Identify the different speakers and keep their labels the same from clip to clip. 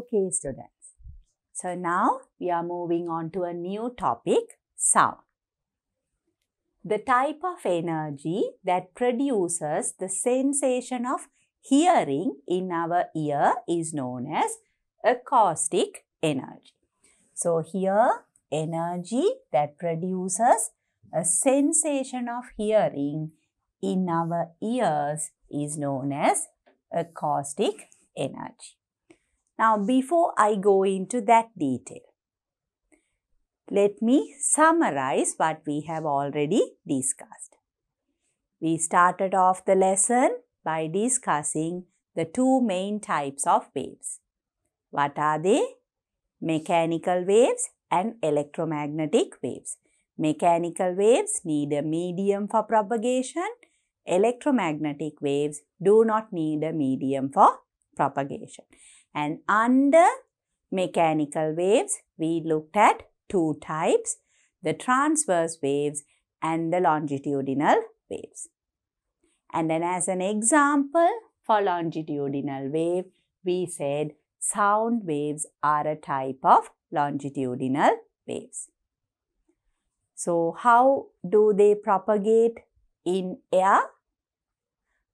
Speaker 1: Okay, students. So now we are moving on to a new topic, sound. The type of energy that produces the sensation of hearing in our ear is known as acoustic energy. So here, energy that produces a sensation of hearing in our ears is known as acoustic energy. Now, before I go into that detail, let me summarize what we have already discussed. We started off the lesson by discussing the two main types of waves. What are they? Mechanical waves and electromagnetic waves. Mechanical waves need a medium for propagation. Electromagnetic waves do not need a medium for propagation. And under mechanical waves, we looked at two types, the transverse waves and the longitudinal waves. And then as an example for longitudinal wave, we said sound waves are a type of longitudinal waves. So how do they propagate in air?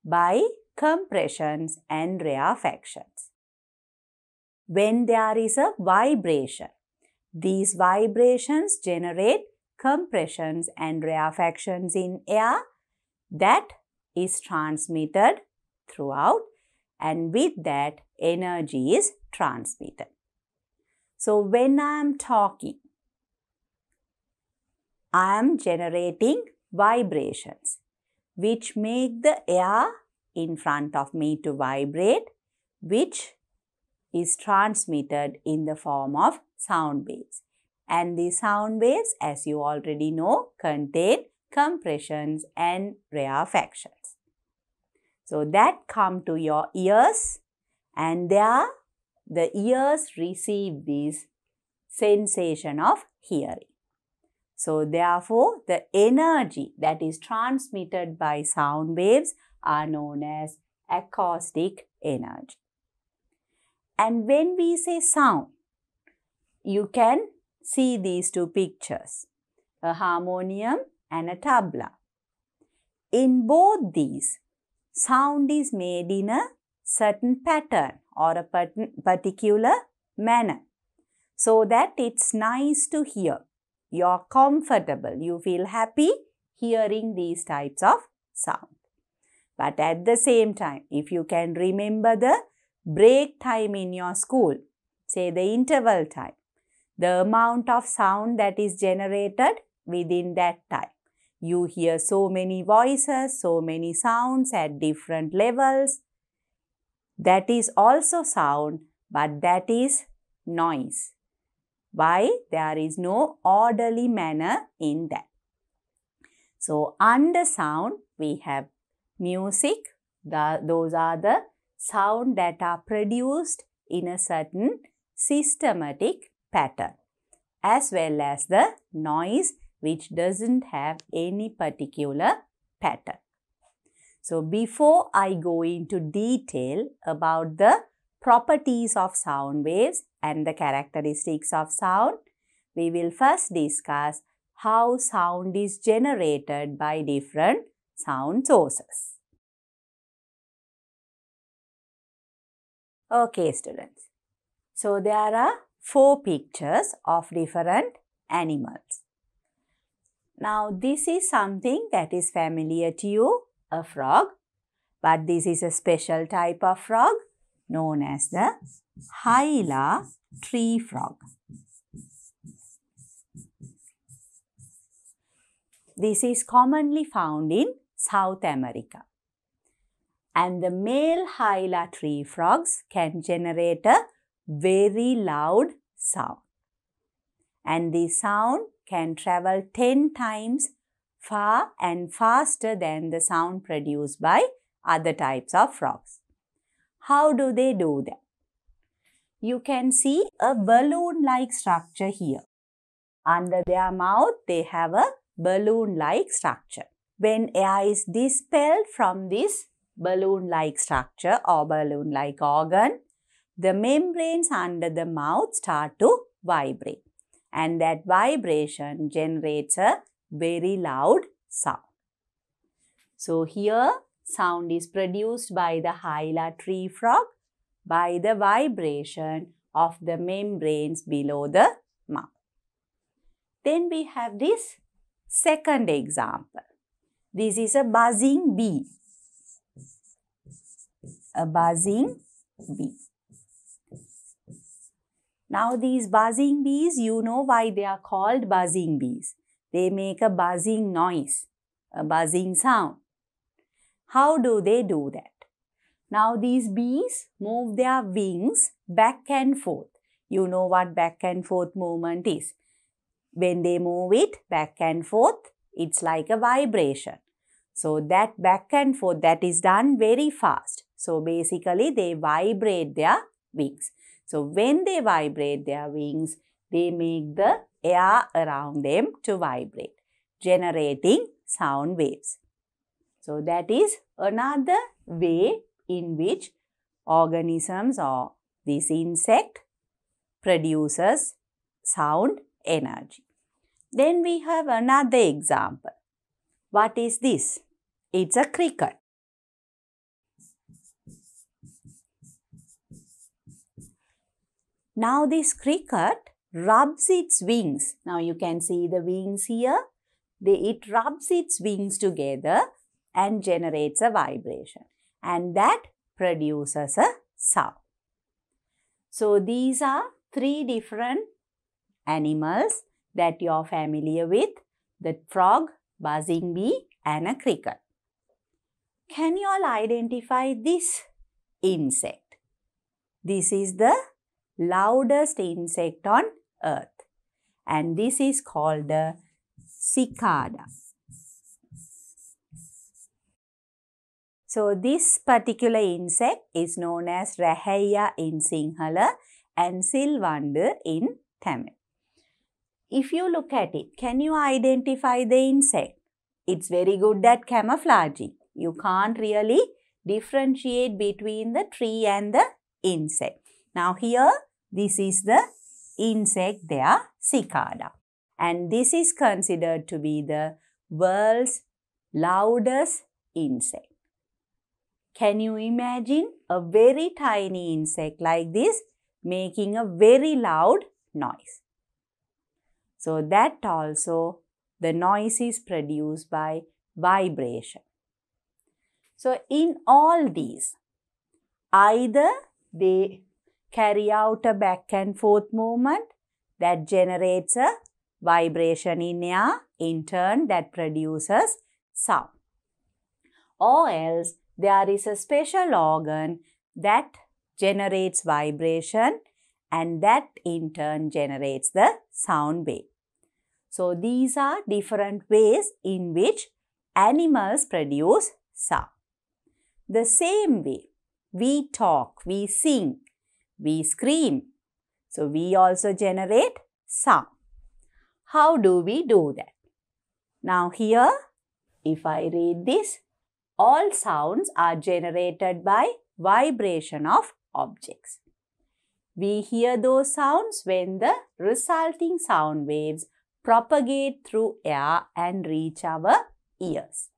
Speaker 1: By compressions and rarefactions when there is a vibration. These vibrations generate compressions and rarefactions in air that is transmitted throughout and with that energy is transmitted. So when I am talking, I am generating vibrations which make the air in front of me to vibrate which is transmitted in the form of sound waves. And the sound waves, as you already know, contain compressions and rarefactions. So that come to your ears and there the ears receive this sensation of hearing. So therefore the energy that is transmitted by sound waves are known as acoustic energy. And when we say sound, you can see these two pictures, a harmonium and a tabla. In both these, sound is made in a certain pattern or a particular manner so that it's nice to hear. You're comfortable, you feel happy hearing these types of sound. But at the same time, if you can remember the break time in your school, say the interval time, the amount of sound that is generated within that time. You hear so many voices, so many sounds at different levels. That is also sound, but that is noise. Why? There is no orderly manner in that. So, under sound, we have music. The, those are the sound that are produced in a certain systematic pattern as well as the noise which doesn't have any particular pattern. So, before I go into detail about the properties of sound waves and the characteristics of sound, we will first discuss how sound is generated by different sound sources. Okay, students. So, there are four pictures of different animals. Now, this is something that is familiar to you, a frog. But this is a special type of frog known as the Hyla tree frog. This is commonly found in South America and the male Hyla tree frogs can generate a very loud sound. And the sound can travel 10 times far and faster than the sound produced by other types of frogs. How do they do that? You can see a balloon-like structure here. Under their mouth, they have a balloon-like structure. When air is dispelled from this balloon-like structure or balloon-like organ, the membranes under the mouth start to vibrate. And that vibration generates a very loud sound. So here sound is produced by the Hyla tree frog by the vibration of the membranes below the mouth. Then we have this second example. This is a buzzing bee a uh, buzzing bee. Now these buzzing bees, you know why they are called buzzing bees. They make a buzzing noise, a buzzing sound. How do they do that? Now these bees move their wings back and forth. You know what back and forth movement is. When they move it back and forth, it's like a vibration. So that back and forth that is done very fast. So basically they vibrate their wings. So when they vibrate their wings, they make the air around them to vibrate, generating sound waves. So that is another way in which organisms or this insect produces sound energy. Then we have another example. What is this? It's a cricket. Now this cricket rubs its wings. Now you can see the wings here. it rubs its wings together and generates a vibration. And that produces a sound. So these are three different animals that you're familiar with. The frog, buzzing bee and a cricket. Can you all identify this insect? This is the loudest insect on earth and this is called the cicada. So this particular insect is known as Rahaya in Sinhala and Silvandu in Tamil. If you look at it, can you identify the insect? It's very good at camouflaging. You can't really differentiate between the tree and the insect. Now here, this is the insect, they are cicada. And this is considered to be the world's loudest insect. Can you imagine a very tiny insect like this making a very loud noise? So that also the noise is produced by vibration. So, in all these, either they carry out a back and forth movement that generates a vibration in air, in turn that produces sound. Or else there is a special organ that generates vibration and that in turn generates the sound wave. So these are different ways in which animals produce sound the same way. We talk, we sing, we scream. So we also generate sound. How do we do that? Now here, if I read this, all sounds are generated by vibration of objects. We hear those sounds when the resulting sound waves propagate through air and reach our ears.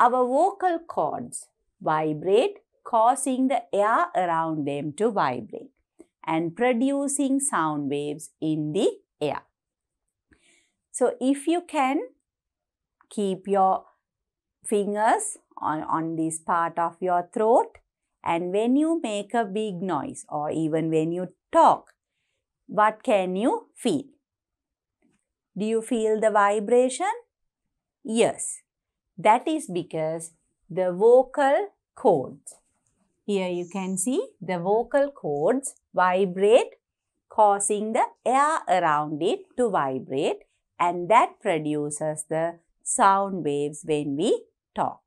Speaker 1: Our vocal cords vibrate, causing the air around them to vibrate and producing sound waves in the air. So if you can keep your fingers on, on this part of your throat and when you make a big noise or even when you talk, what can you feel? Do you feel the vibration? Yes, that is because the vocal chords. Here you can see the vocal cords vibrate causing the air around it to vibrate and that produces the sound waves when we talk.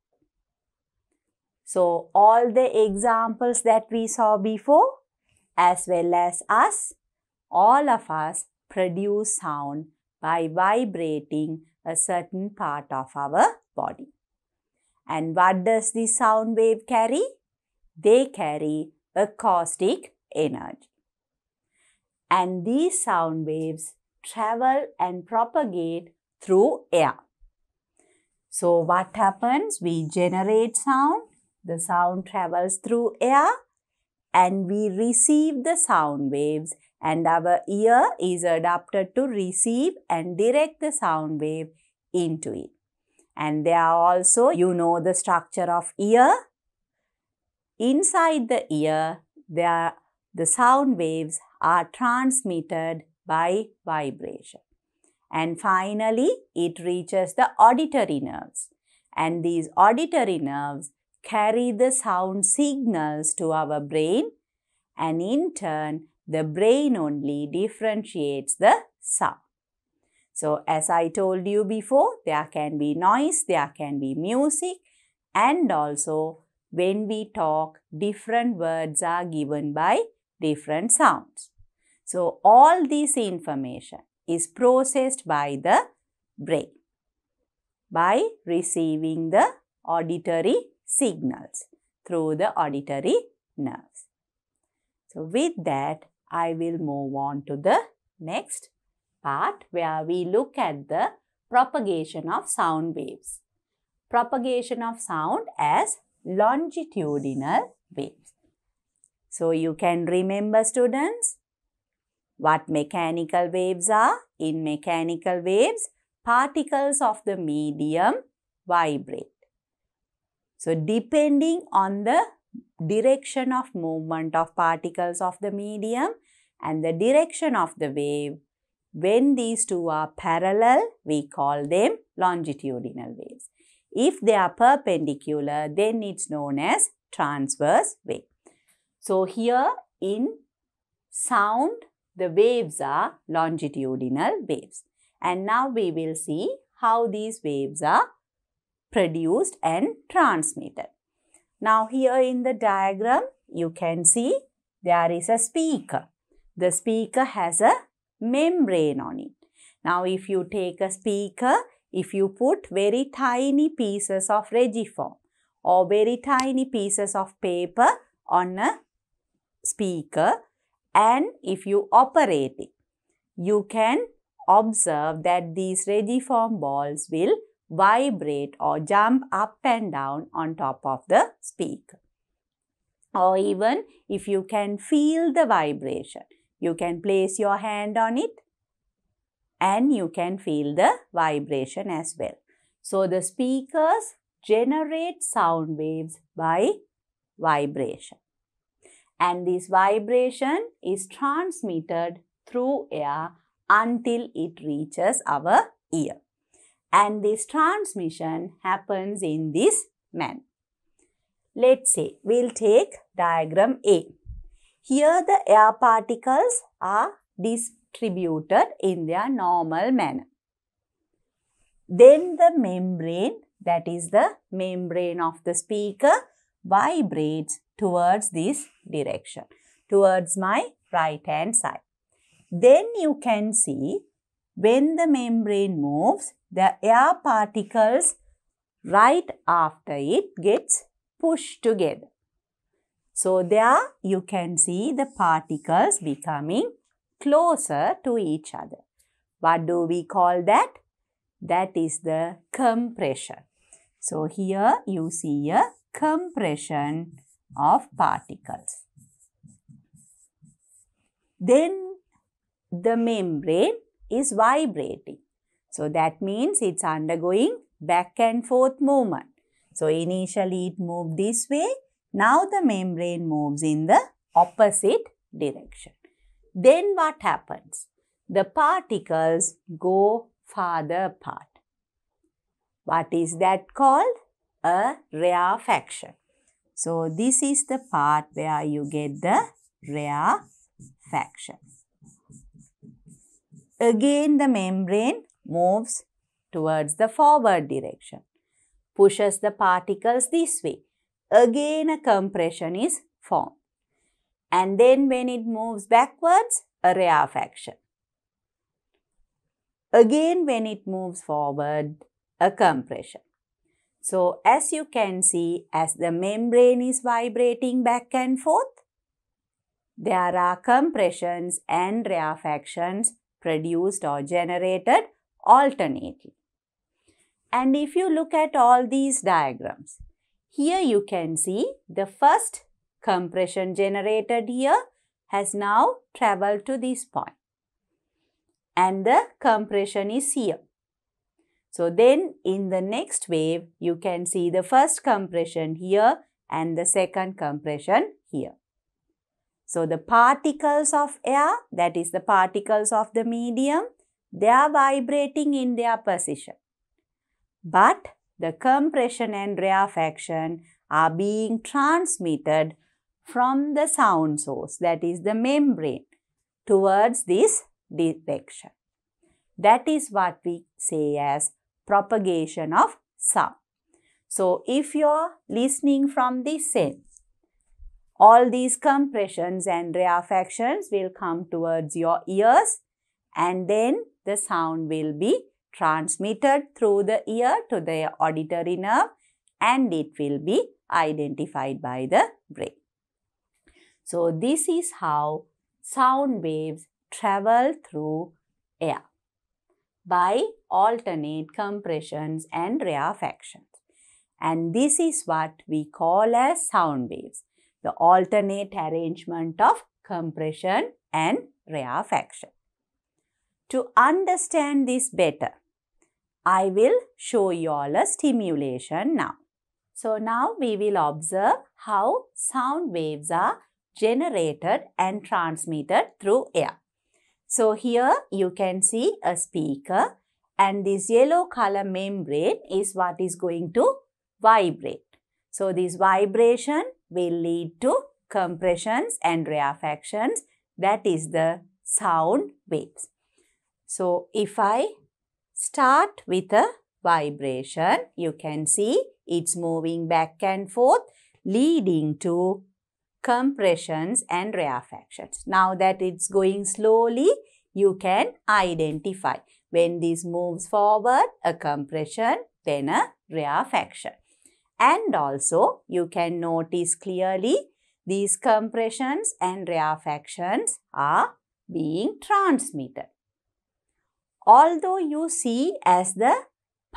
Speaker 1: So all the examples that we saw before as well as us, all of us produce sound by vibrating a certain part of our body. And what does the sound wave carry? They carry acoustic energy. And these sound waves travel and propagate through air. So what happens? We generate sound. The sound travels through air and we receive the sound waves and our ear is adapted to receive and direct the sound wave into it. And they are also, you know the structure of ear. Inside the ear, there the sound waves are transmitted by vibration. And finally, it reaches the auditory nerves. And these auditory nerves carry the sound signals to our brain and in turn the brain only differentiates the sound. So as I told you before, there can be noise, there can be music and also when we talk, different words are given by different sounds. So all this information is processed by the brain by receiving the auditory signals through the auditory nerves. So with that, I will move on to the next part where we look at the propagation of sound waves. Propagation of sound as longitudinal waves. So you can remember students what mechanical waves are. In mechanical waves, particles of the medium vibrate. So depending on the direction of movement of particles of the medium and the direction of the wave, when these two are parallel, we call them longitudinal waves. If they are perpendicular, then it's known as transverse wave. So here in sound, the waves are longitudinal waves. And now we will see how these waves are produced and transmitted. Now here in the diagram, you can see there is a speaker. The speaker has a membrane on it. Now, if you take a speaker, if you put very tiny pieces of regiform or very tiny pieces of paper on a speaker and if you operate it, you can observe that these regiform balls will vibrate or jump up and down on top of the speaker. Or even if you can feel the vibration. You can place your hand on it and you can feel the vibration as well. So the speakers generate sound waves by vibration. And this vibration is transmitted through air until it reaches our ear. And this transmission happens in this manner. Let's say we'll take diagram A. Here the air particles are distributed in their normal manner. Then the membrane, that is the membrane of the speaker, vibrates towards this direction, towards my right hand side. Then you can see when the membrane moves, the air particles right after it gets pushed together. So there you can see the particles becoming closer to each other. What do we call that? That is the compression. So here you see a compression of particles. Then the membrane is vibrating. So that means it's undergoing back and forth movement. So initially it moved this way now the membrane moves in the opposite direction. Then what happens? The particles go farther apart. What is that called? A rarefaction. So this is the part where you get the rarefaction. Again the membrane moves towards the forward direction, pushes the particles this way again a compression is formed. And then when it moves backwards, a rarefaction. Again when it moves forward, a compression. So as you can see, as the membrane is vibrating back and forth, there are compressions and rarefactions produced or generated alternately. And if you look at all these diagrams, here you can see the first compression generated here has now traveled to this And the compression is here. So then in the next wave, you can see the first compression here and the second compression here. So the particles of air, that is the particles of the medium, they are vibrating in their position. But the compression and rarefaction are being transmitted from the sound source, that is the membrane, towards this direction. That is what we say as propagation of sound. So, if you are listening from this sense, all these compressions and rarefactions will come towards your ears and then the sound will be transmitted through the ear to the auditory nerve and it will be identified by the brain. So, this is how sound waves travel through air by alternate compressions and rarefactions. And this is what we call as sound waves, the alternate arrangement of compression and rarefaction. To understand this better, I will show you all a stimulation now. So now we will observe how sound waves are generated and transmitted through air. So here you can see a speaker and this yellow color membrane is what is going to vibrate. So this vibration will lead to compressions and rarefactions that is the sound waves. So if I Start with a vibration. You can see it's moving back and forth leading to compressions and rearfactions. Now that it's going slowly, you can identify when this moves forward, a compression, then a rearfaction. And also, you can notice clearly these compressions and rearfactions are being transmitted. Although you see as the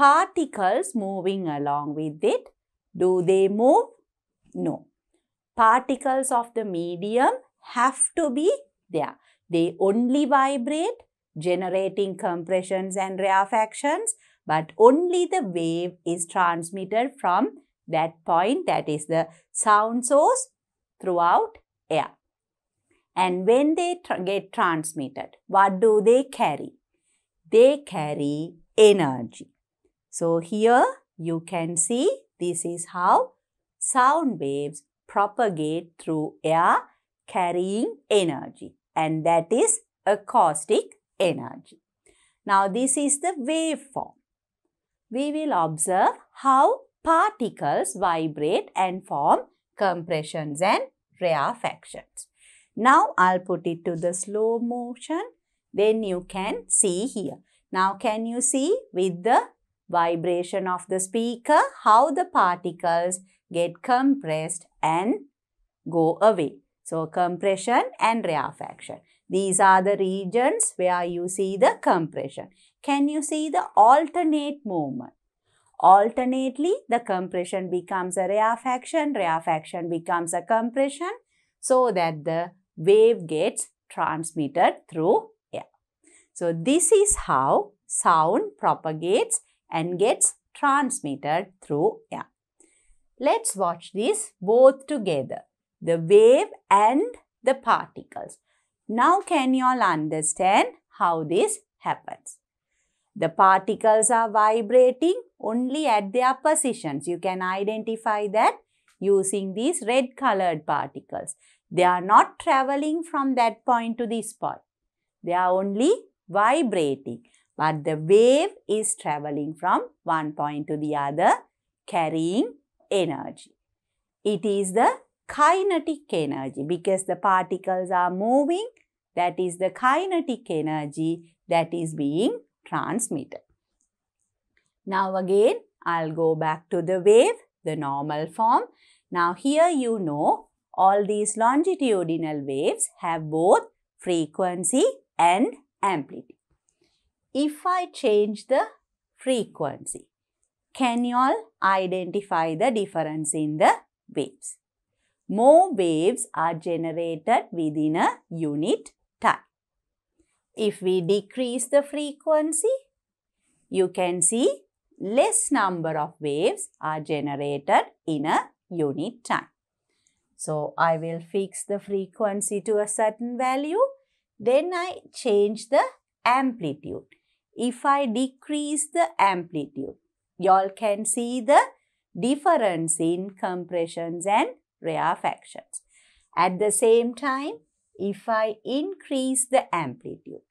Speaker 1: particles moving along with it, do they move? No. Particles of the medium have to be there. They only vibrate, generating compressions and rarefactions, but only the wave is transmitted from that point, that is the sound source, throughout air. And when they tra get transmitted, what do they carry? They carry energy. So here you can see this is how sound waves propagate through air carrying energy and that is acoustic energy. Now this is the waveform. We will observe how particles vibrate and form compressions and rarefactions. Now I'll put it to the slow motion then you can see here. Now can you see with the vibration of the speaker how the particles get compressed and go away. So compression and rarefaction. These are the regions where you see the compression. Can you see the alternate movement? Alternately, the compression becomes a rarefaction, rarefaction becomes a compression so that the wave gets transmitted through so this is how sound propagates and gets transmitted through air. Let's watch this both together, the wave and the particles. Now can you all understand how this happens? The particles are vibrating only at their positions. You can identify that using these red colored particles. They are not traveling from that point to this point. They are only vibrating. But the wave is traveling from one point to the other, carrying energy. It is the kinetic energy because the particles are moving. That is the kinetic energy that is being transmitted. Now again, I'll go back to the wave, the normal form. Now here you know all these longitudinal waves have both frequency and amplitude. If I change the frequency, can you all identify the difference in the waves? More waves are generated within a unit time. If we decrease the frequency, you can see less number of waves are generated in a unit time. So, I will fix the frequency to a certain value then I change the amplitude. If I decrease the amplitude, y'all can see the difference in compressions and rarefactions. At the same time, if I increase the amplitude,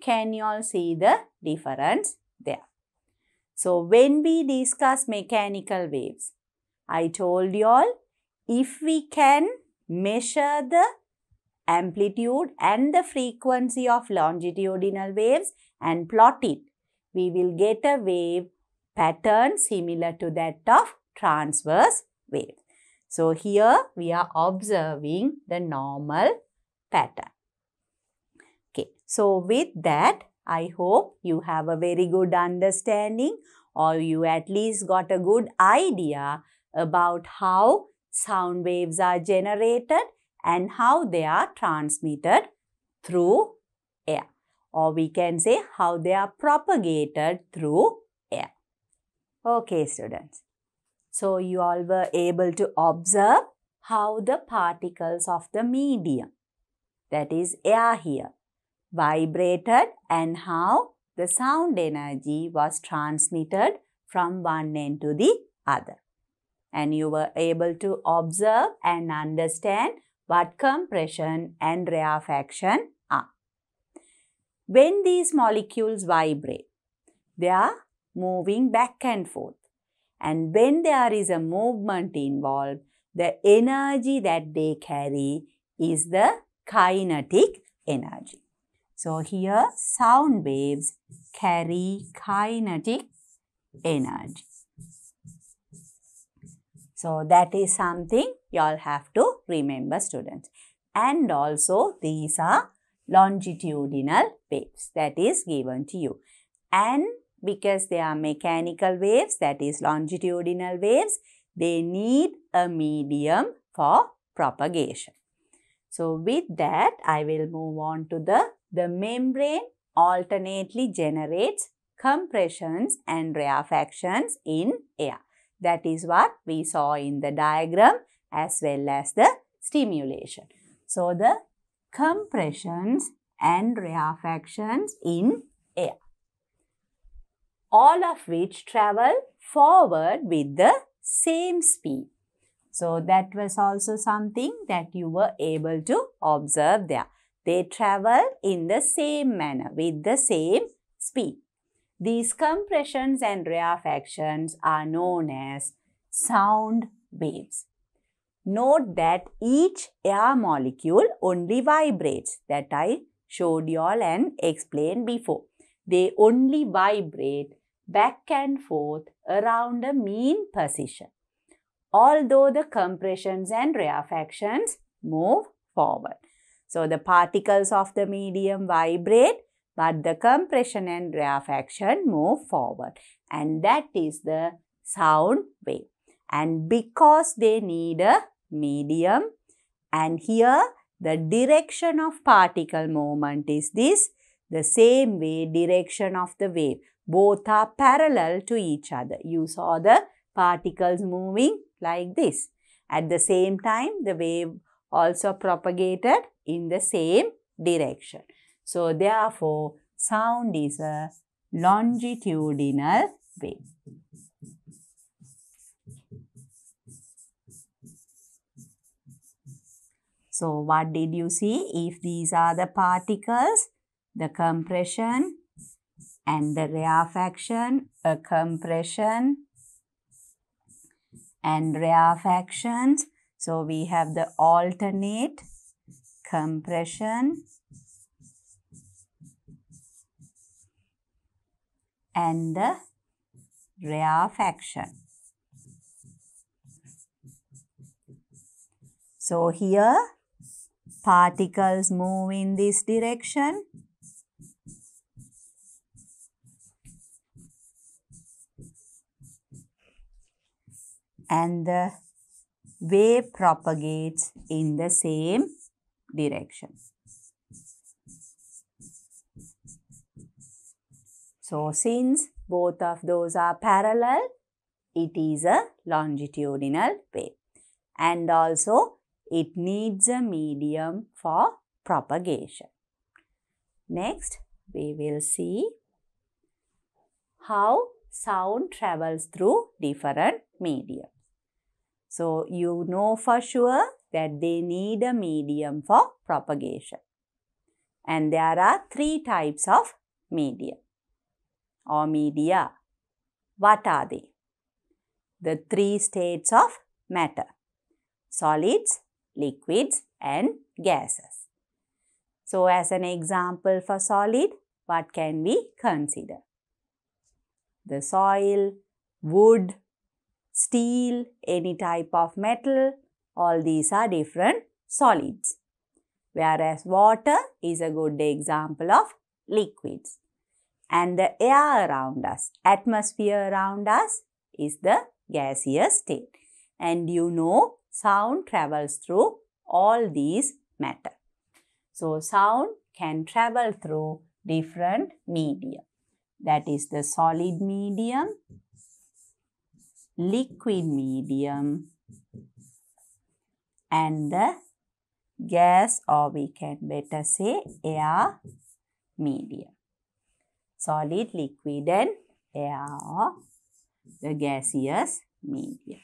Speaker 1: can y'all see the difference there? So, when we discuss mechanical waves, I told y'all if we can measure the amplitude and the frequency of longitudinal waves and plot it. We will get a wave pattern similar to that of transverse wave. So, here we are observing the normal pattern. Okay. So, with that, I hope you have a very good understanding or you at least got a good idea about how sound waves are generated and how they are transmitted through air. Or we can say how they are propagated through air. Okay, students. So, you all were able to observe how the particles of the medium, that is air here, vibrated and how the sound energy was transmitted from one end to the other. And you were able to observe and understand what compression and rarefaction are. When these molecules vibrate, they are moving back and forth. And when there is a movement involved, the energy that they carry is the kinetic energy. So here sound waves carry kinetic energy. So that is something you all have to remember students. And also these are longitudinal waves that is given to you. And because they are mechanical waves that is longitudinal waves, they need a medium for propagation. So with that, I will move on to the, the membrane alternately generates compressions and rarefactions in air. That is what we saw in the diagram as well as the stimulation. So, the compressions and rarefactions in air. All of which travel forward with the same speed. So, that was also something that you were able to observe there. They travel in the same manner with the same speed. These compressions and rarefactions are known as sound waves. Note that each air molecule only vibrates that I showed you all and explained before. They only vibrate back and forth around a mean position. Although the compressions and rarefactions move forward. So the particles of the medium vibrate but the compression and rarefaction move forward and that is the sound wave. And because they need a medium and here the direction of particle movement is this the same way direction of the wave both are parallel to each other you saw the particles moving like this at the same time the wave also propagated in the same direction so therefore sound is a longitudinal wave So what did you see? If these are the particles, the compression and the rarefaction, a compression and rarefactions. So we have the alternate compression and the rarefaction. So here particles move in this direction. And the wave propagates in the same direction. So, since both of those are parallel, it is a longitudinal wave. And also, it needs a medium for propagation. Next, we will see how sound travels through different mediums. So, you know for sure that they need a medium for propagation. And there are three types of media or media. What are they? The three states of matter solids, liquids and gases. So as an example for solid, what can we consider? The soil, wood, steel, any type of metal, all these are different solids. Whereas water is a good example of liquids. And the air around us, atmosphere around us is the gaseous state. And you know sound travels through all these matter. So, sound can travel through different medium. That is the solid medium, liquid medium and the gas or we can better say air medium. Solid, liquid and air the gaseous medium.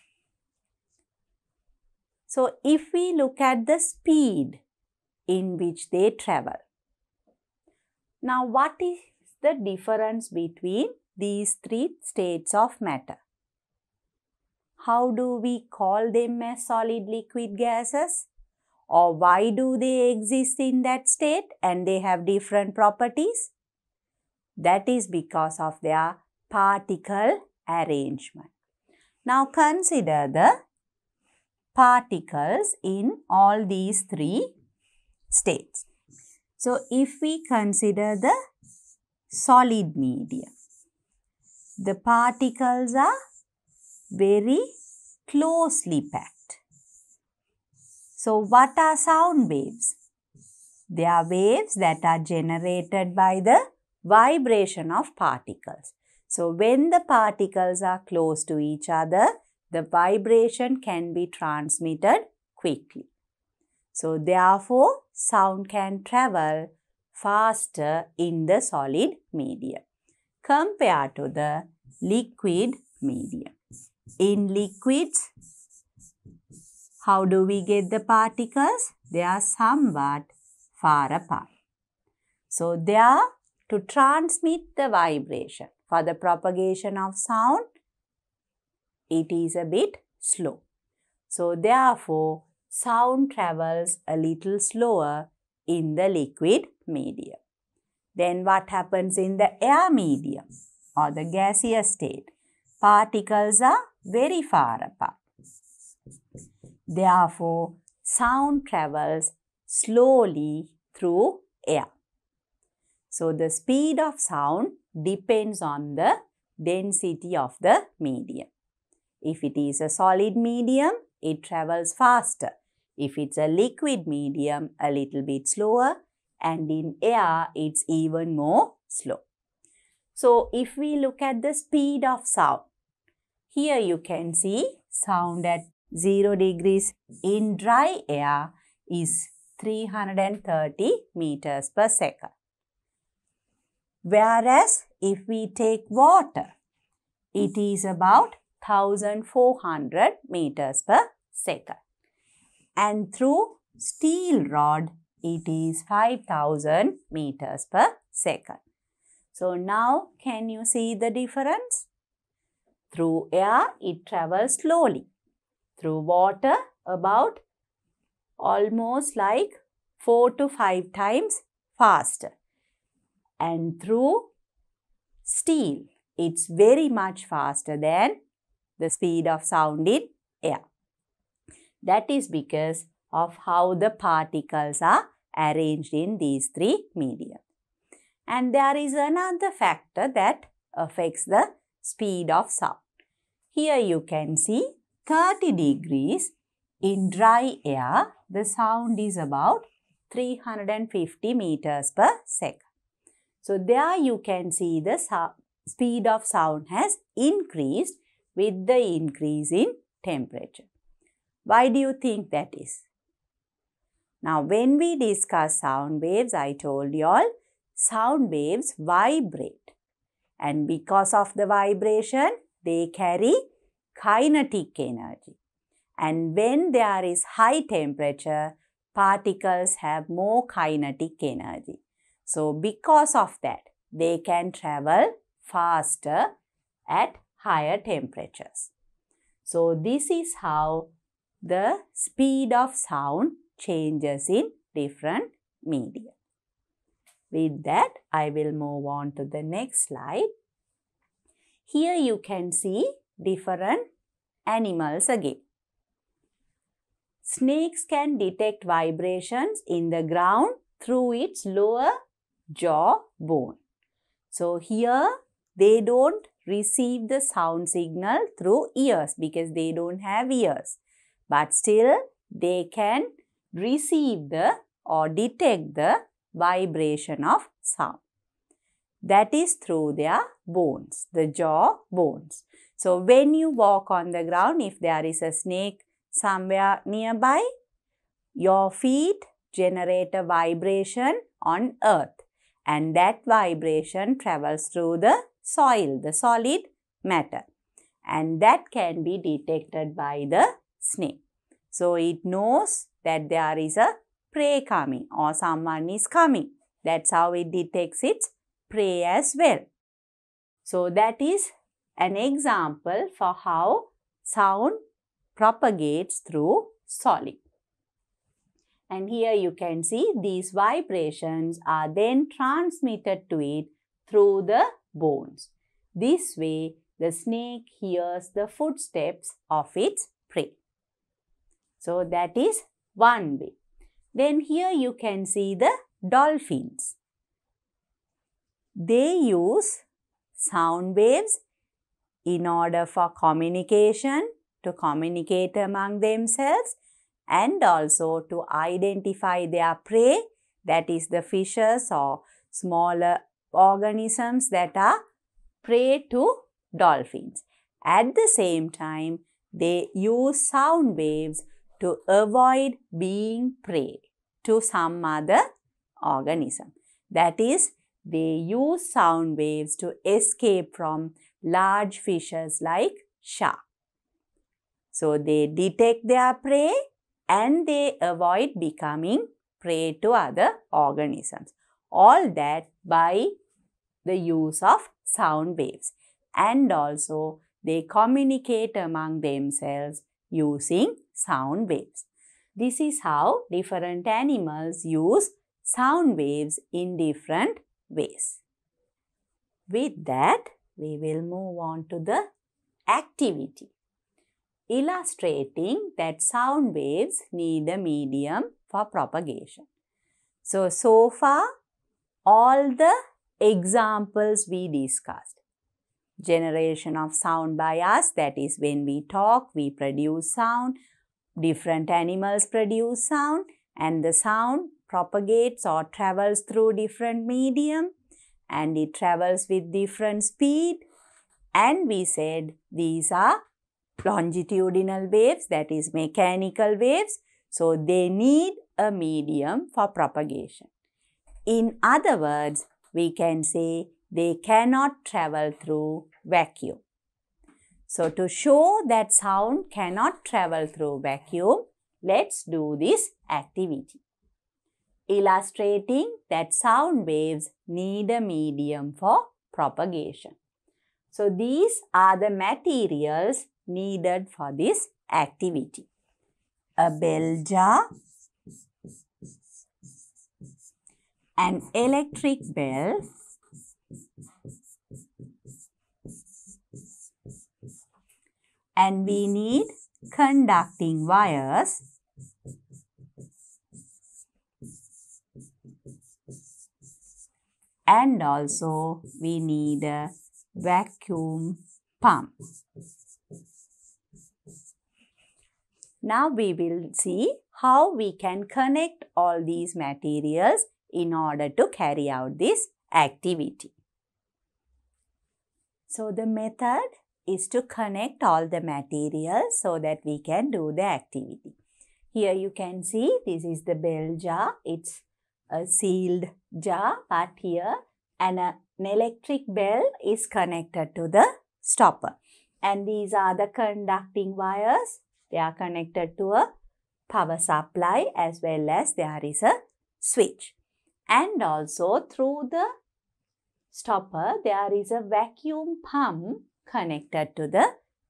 Speaker 1: So, if we look at the speed in which they travel. Now, what is the difference between these three states of matter? How do we call them as solid, liquid, gases? Or why do they exist in that state and they have different properties? That is because of their particle arrangement. Now consider the particles in all these three states. So, if we consider the solid medium, the particles are very closely packed. So, what are sound waves? They are waves that are generated by the vibration of particles. So, when the particles are close to each other, the vibration can be transmitted quickly. So therefore, sound can travel faster in the solid medium compared to the liquid medium. In liquids, how do we get the particles? They are somewhat far apart. So they are to transmit the vibration for the propagation of sound it is a bit slow. So therefore, sound travels a little slower in the liquid medium. Then what happens in the air medium or the gaseous state? Particles are very far apart. Therefore, sound travels slowly through air. So, the speed of sound depends on the density of the medium. If it is a solid medium, it travels faster. If it's a liquid medium, a little bit slower. And in air, it's even more slow. So, if we look at the speed of sound, here you can see sound at 0 degrees in dry air is 330 meters per second. Whereas, if we take water, it is about 1400 meters per second. And through steel rod, it is 5000 meters per second. So now can you see the difference? Through air, it travels slowly. Through water, about almost like 4 to 5 times faster. And through steel, it's very much faster than the speed of sound in air. That is because of how the particles are arranged in these three media. And there is another factor that affects the speed of sound. Here you can see 30 degrees. In dry air, the sound is about 350 meters per second. So there you can see the speed of sound has increased with the increase in temperature. Why do you think that is? Now, when we discuss sound waves, I told you all sound waves vibrate. And because of the vibration, they carry kinetic energy. And when there is high temperature, particles have more kinetic energy. So, because of that, they can travel faster at higher temperatures. So this is how the speed of sound changes in different media. With that, I will move on to the next slide. Here you can see different animals again. Snakes can detect vibrations in the ground through its lower jaw bone. So here they don't receive the sound signal through ears because they don't have ears. But still, they can receive the or detect the vibration of sound. That is through their bones, the jaw bones. So, when you walk on the ground, if there is a snake somewhere nearby, your feet generate a vibration on earth and that vibration travels through the soil, the solid matter. And that can be detected by the snake. So it knows that there is a prey coming or someone is coming. That's how it detects its prey as well. So that is an example for how sound propagates through solid. And here you can see these vibrations are then transmitted to it through the bones. This way, the snake hears the footsteps of its prey. So that is one way. Then here you can see the dolphins. They use sound waves in order for communication, to communicate among themselves and also to identify their prey that is the fishes or smaller organisms that are prey to dolphins. At the same time, they use sound waves to avoid being prey to some other organism. That is, they use sound waves to escape from large fishes like shark. So they detect their prey and they avoid becoming prey to other organisms. All that by the use of sound waves. And also they communicate among themselves using sound waves. This is how different animals use sound waves in different ways. With that, we will move on to the activity, illustrating that sound waves need a medium for propagation. So, so far all the examples we discussed. Generation of sound by us, that is when we talk, we produce sound, different animals produce sound and the sound propagates or travels through different medium and it travels with different speed and we said these are longitudinal waves that is mechanical waves so they need a medium for propagation. In other words, we can say they cannot travel through vacuum. So, to show that sound cannot travel through vacuum, let's do this activity. Illustrating that sound waves need a medium for propagation. So, these are the materials needed for this activity. A bell jar, an electric bell and we need conducting wires and also we need a vacuum pump. Now we will see how we can connect all these materials in order to carry out this activity. So, the method is to connect all the materials so that we can do the activity. Here you can see this is the bell jar. It's a sealed jar but here an, uh, an electric bell is connected to the stopper. And these are the conducting wires. They are connected to a power supply as well as there is a switch and also through the stopper there is a vacuum pump connected to the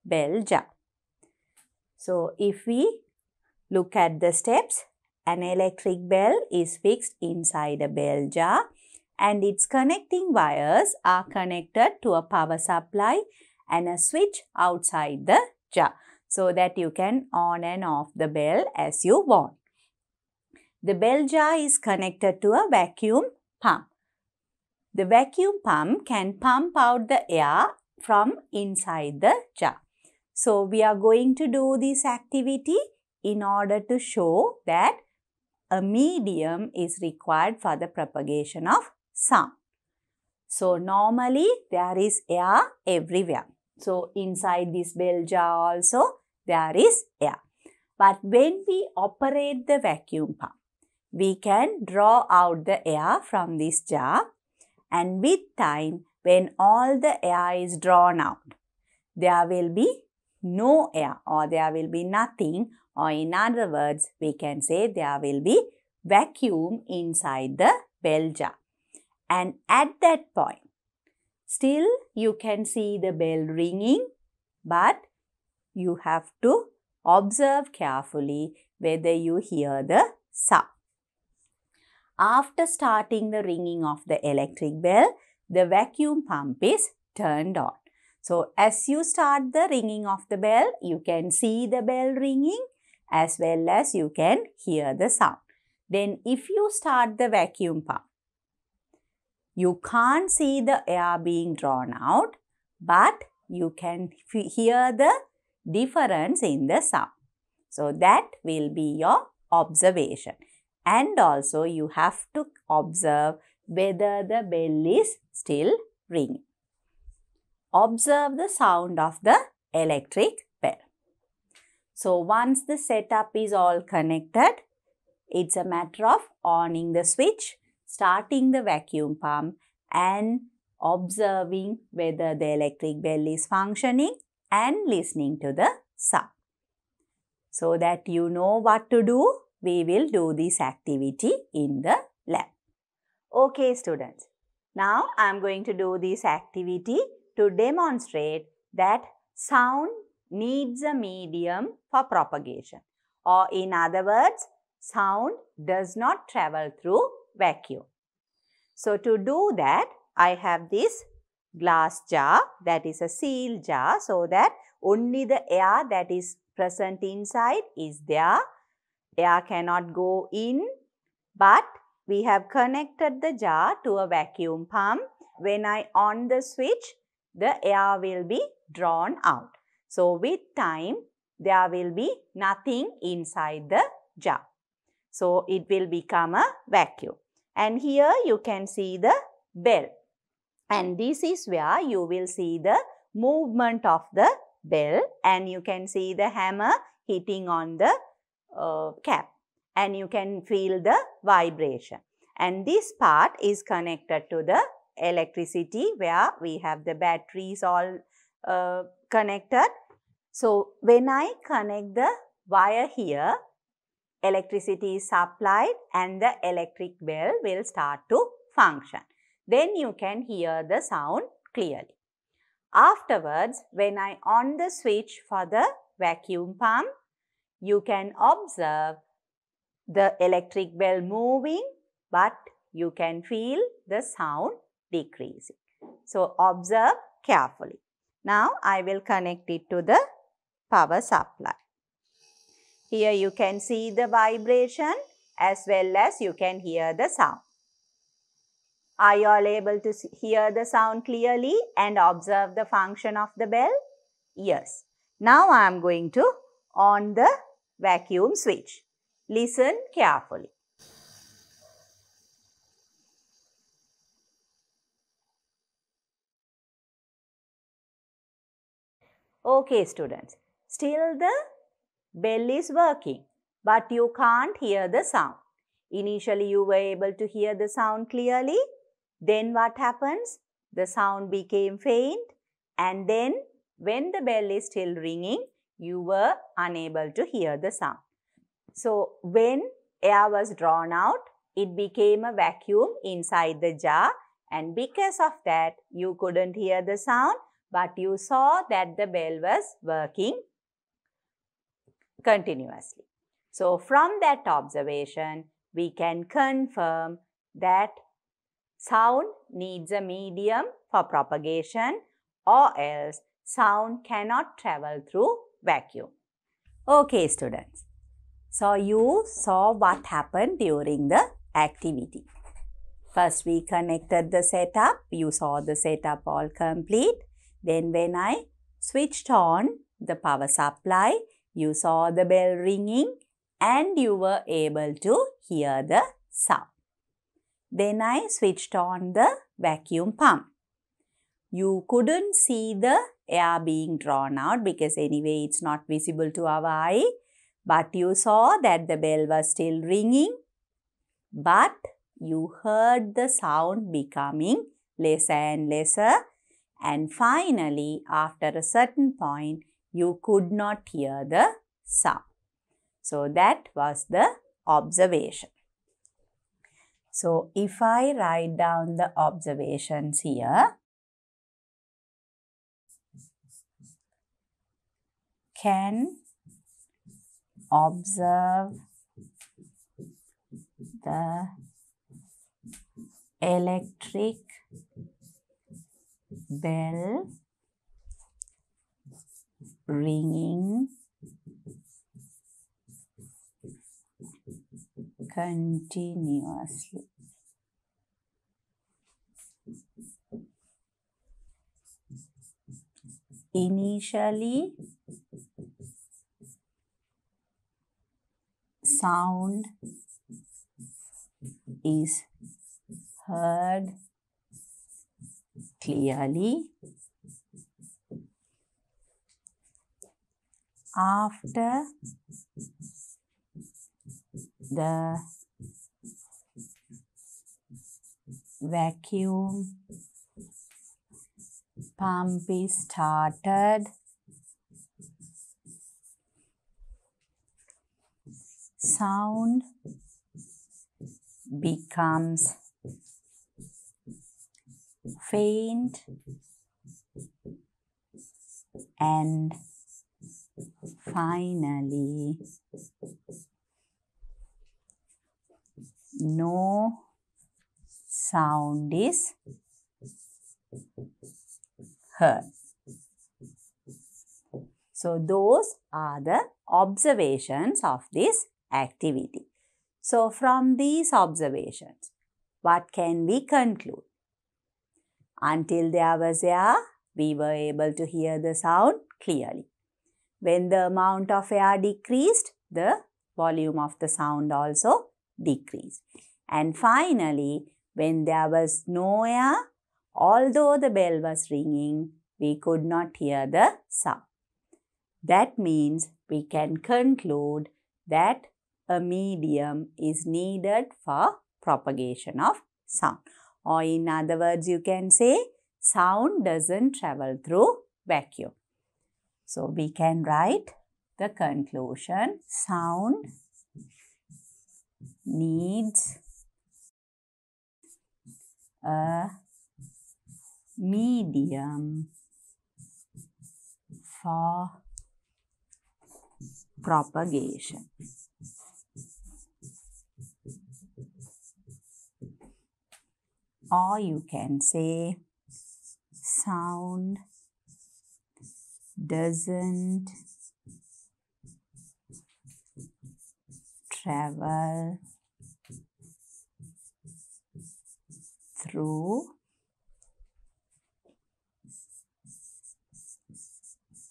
Speaker 1: bell jar. So if we look at the steps, an electric bell is fixed inside a bell jar and its connecting wires are connected to a power supply and a switch outside the jar so that you can on and off the bell as you want. The bell jar is connected to a vacuum pump. The vacuum pump can pump out the air from inside the jar. So, we are going to do this activity in order to show that a medium is required for the propagation of sound. So, normally there is air everywhere. So, inside this bell jar also there is air. But when we operate the vacuum pump, we can draw out the air from this jar and with time when all the air is drawn out there will be no air or there will be nothing or in other words we can say there will be vacuum inside the bell jar and at that point still you can see the bell ringing but you have to observe carefully whether you hear the sound. After starting the ringing of the electric bell, the vacuum pump is turned on. So, as you start the ringing of the bell, you can see the bell ringing as well as you can hear the sound. Then, if you start the vacuum pump, you can't see the air being drawn out, but you can hear the difference in the sound. So, that will be your observation and also you have to observe whether the bell is still ringing. Observe the sound of the electric bell. So once the setup is all connected, it's a matter of oning the switch, starting the vacuum pump and observing whether the electric bell is functioning and listening to the sound. So that you know what to do we will do this activity in the lab. Okay students, now I am going to do this activity to demonstrate that sound needs a medium for propagation or in other words, sound does not travel through vacuum. So to do that, I have this glass jar that is a seal jar so that only the air that is present inside is there Air cannot go in, but we have connected the jar to a vacuum pump. When I on the switch, the air will be drawn out. So, with time, there will be nothing inside the jar. So, it will become a vacuum. And here you can see the bell. And this is where you will see the movement of the bell and you can see the hammer hitting on the uh, cap and you can feel the vibration. And this part is connected to the electricity where we have the batteries all uh, connected. So, when I connect the wire here, electricity is supplied and the electric bell will start to function. Then you can hear the sound clearly. Afterwards, when I on the switch for the vacuum pump, you can observe the electric bell moving but you can feel the sound decreasing. So, observe carefully. Now, I will connect it to the power supply. Here you can see the vibration as well as you can hear the sound. Are you all able to hear the sound clearly and observe the function of the bell? Yes. Now I am going to on the vacuum switch. Listen carefully. Okay students, still the bell is working but you can't hear the sound. Initially you were able to hear the sound clearly. Then what happens? The sound became faint and then when the bell is still ringing, you were unable to hear the sound. So when air was drawn out, it became a vacuum inside the jar and because of that, you couldn't hear the sound but you saw that the bell was working continuously. So from that observation, we can confirm that sound needs a medium for propagation or else sound cannot travel through vacuum. Okay students, so you saw what happened during the activity. First we connected the setup, you saw the setup all complete. Then when I switched on the power supply, you saw the bell ringing and you were able to hear the sound. Then I switched on the vacuum pump. You couldn't see the air being drawn out because anyway it's not visible to our eye. But you saw that the bell was still ringing. But you heard the sound becoming lesser and lesser. And finally, after a certain point, you could not hear the sound. So that was the observation. So if I write down the observations here, can observe the electric bell ringing continuously. Initially, sound is heard clearly after the vacuum pump is started sound becomes faint and finally no sound is heard. So those are the observations of this activity. So, from these observations, what can we conclude? Until there was air, we were able to hear the sound clearly. When the amount of air decreased, the volume of the sound also decreased. And finally, when there was no air, although the bell was ringing, we could not hear the sound. That means we can conclude that a medium is needed for propagation of sound. Or in other words, you can say sound doesn't travel through vacuum. So, we can write the conclusion sound needs a medium for propagation. or you can say sound doesn't travel through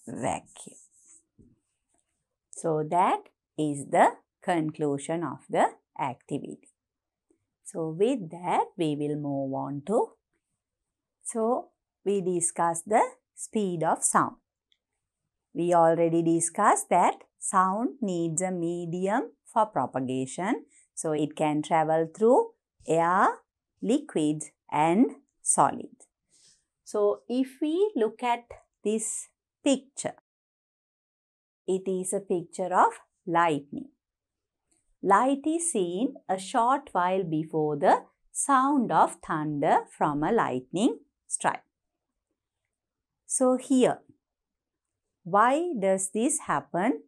Speaker 1: vacuum. So that is the conclusion of the activity. So, with that we will move on to. So, we discuss the speed of sound. We already discussed that sound needs a medium for propagation. So, it can travel through air, liquids and solids. So, if we look at this picture, it is a picture of lightning. Light is seen a short while before the sound of thunder from a lightning strike. So here, why does this happen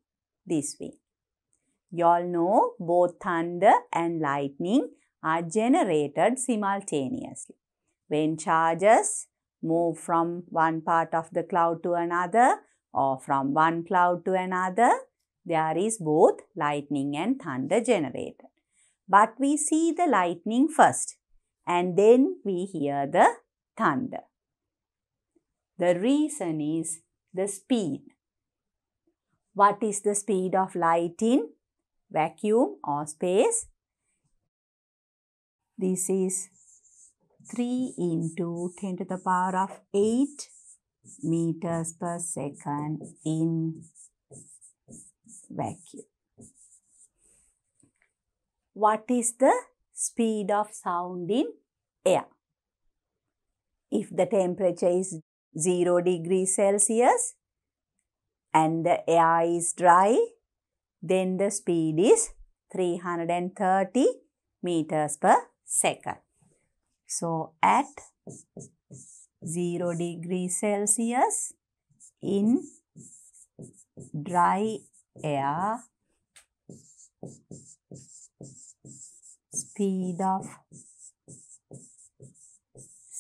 Speaker 1: this way? You all know both thunder and lightning are generated simultaneously. When charges move from one part of the cloud to another or from one cloud to another, there is both lightning and thunder generated. But we see the lightning first and then we hear the thunder. The reason is the speed. What is the speed of light in vacuum or space? This is 3 into 10 to the power of 8 meters per second in vacuum. What is the speed of sound in air? If the temperature is 0 degree Celsius and the air is dry, then the speed is 330 meters per second. So, at 0 degree Celsius in dry air, speed of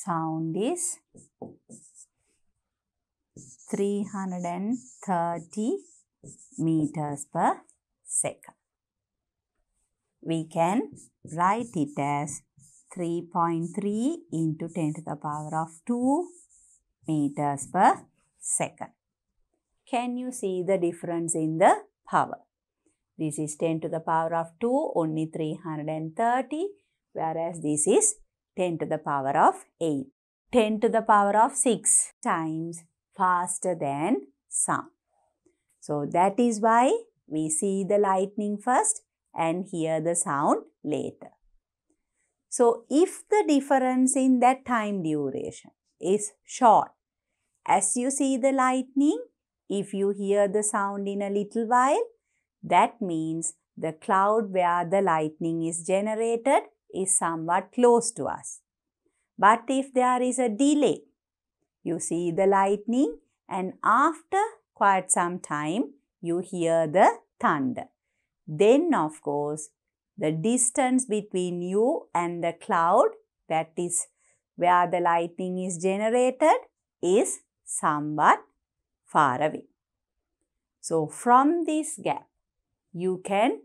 Speaker 1: sound is 330 meters per second. We can write it as 3.3 into 10 to the power of 2 meters per second. Can you see the difference in the power? This is 10 to the power of 2, only 330, whereas this is 10 to the power of 8. 10 to the power of 6 times faster than sound. So that is why we see the lightning first and hear the sound later. So if the difference in that time duration is short, as you see the lightning, if you hear the sound in a little while, that means the cloud where the lightning is generated is somewhat close to us. But if there is a delay, you see the lightning and after quite some time, you hear the thunder. Then of course, the distance between you and the cloud that is where the lightning is generated is somewhat far away. So from this gap, you can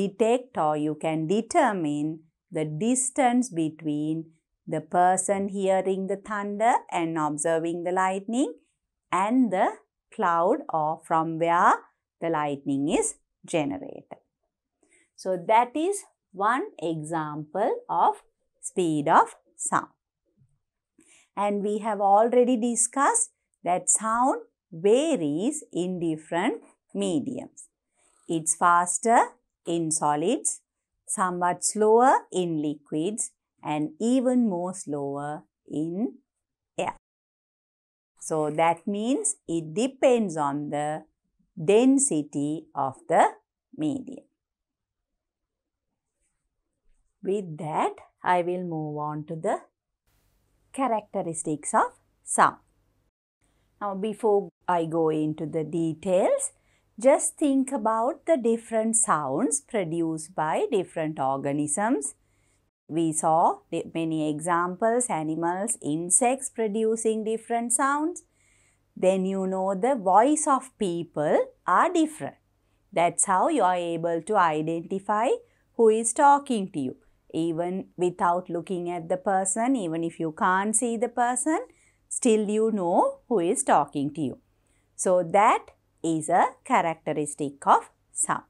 Speaker 1: detect or you can determine the distance between the person hearing the thunder and observing the lightning and the cloud or from where the lightning is generated. So that is one example of speed of sound. And we have already discussed that sound varies in different mediums. It's faster in solids, somewhat slower in liquids and even more slower in air. So that means it depends on the density of the medium. With that, I will move on to the characteristics of sound. Now before I go into the details, just think about the different sounds produced by different organisms. We saw many examples, animals, insects producing different sounds. Then you know the voice of people are different. That's how you are able to identify who is talking to you. Even without looking at the person, even if you can't see the person, still you know who is talking to you. So that is a characteristic of sound.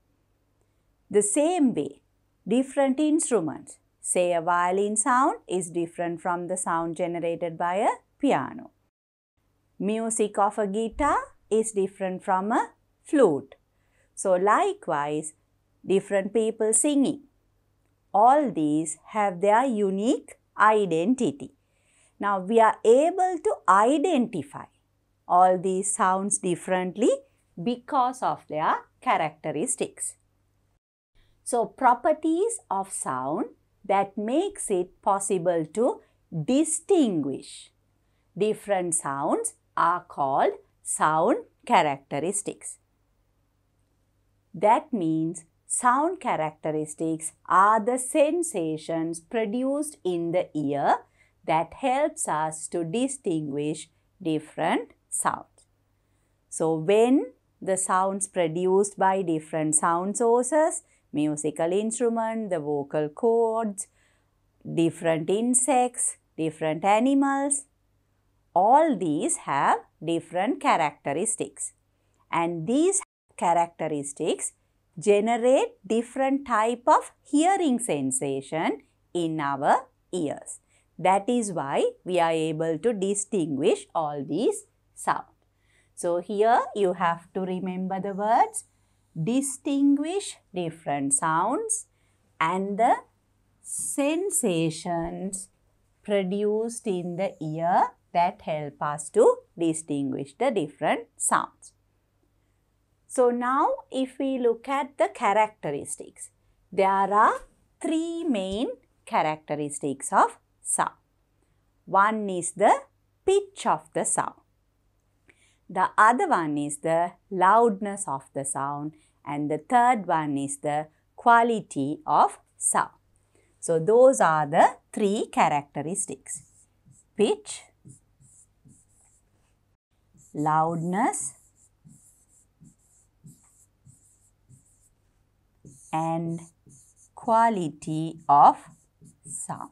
Speaker 1: The same way, different instruments, say a violin sound is different from the sound generated by a piano. Music of a guitar is different from a flute. So likewise, different people singing. All these have their unique identity. Now, we are able to identify all these sounds differently because of their characteristics. So, properties of sound that makes it possible to distinguish different sounds are called sound characteristics. That means sound characteristics are the sensations produced in the ear that helps us to distinguish different sounds. So, when the sounds produced by different sound sources, musical instrument, the vocal cords, different insects, different animals, all these have different characteristics. And these characteristics generate different type of hearing sensation in our ears. That is why we are able to distinguish all these sounds. So here you have to remember the words distinguish different sounds and the sensations produced in the ear that help us to distinguish the different sounds. So now if we look at the characteristics, there are three main characteristics of sow. One is the pitch of the sound. The other one is the loudness of the sound and the third one is the quality of sound. So those are the three characteristics. Pitch, loudness and quality of sound.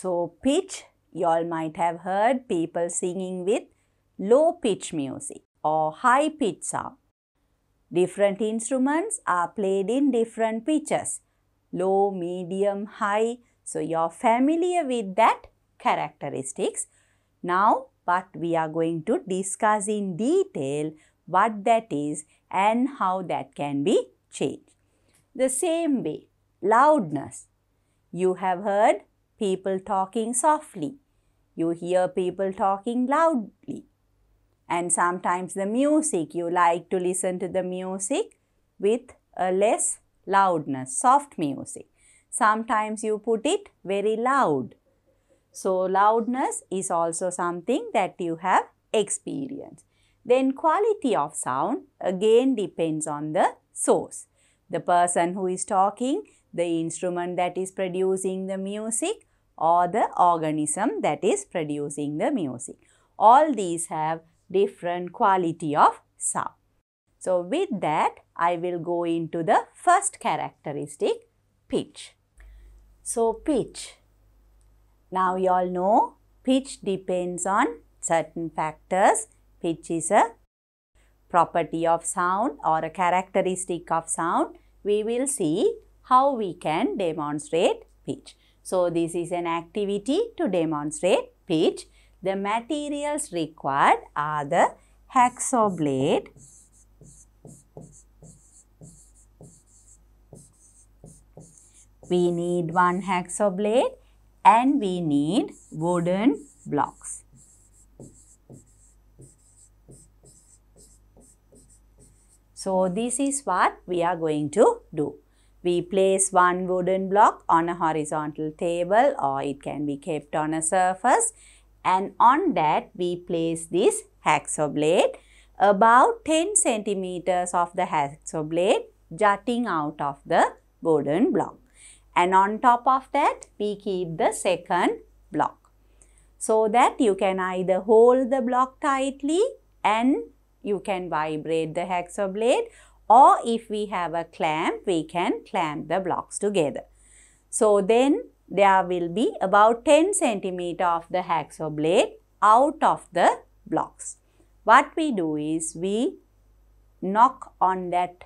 Speaker 1: So pitch, you all might have heard people singing with low pitch music or high pitch sound. Different instruments are played in different pitches, low, medium, high. So you're familiar with that characteristics. Now, but we are going to discuss in detail what that is and how that can be changed. The same way, loudness. You have heard people talking softly. You hear people talking loudly. And sometimes the music, you like to listen to the music with a less loudness, soft music. Sometimes you put it very loud. So, loudness is also something that you have experienced. Then quality of sound again depends on the source. The person who is talking, the instrument that is producing the music or the organism that is producing the music. All these have different quality of sound. So with that, I will go into the first characteristic, pitch. So pitch. Now you all know pitch depends on certain factors. Pitch is a property of sound or a characteristic of sound. We will see how we can demonstrate pitch. So, this is an activity to demonstrate pitch. The materials required are the hacksaw blade, we need one hacksaw blade and we need wooden blocks. So, this is what we are going to do. We place one wooden block on a horizontal table or it can be kept on a surface and on that we place this hacksaw blade about 10 centimeters of the hacksaw blade jutting out of the wooden block. And on top of that, we keep the second block. So that you can either hold the block tightly and you can vibrate the hacksaw blade or if we have a clamp, we can clamp the blocks together. So then there will be about 10 centimeter of the hacksaw blade out of the blocks. What we do is we knock on that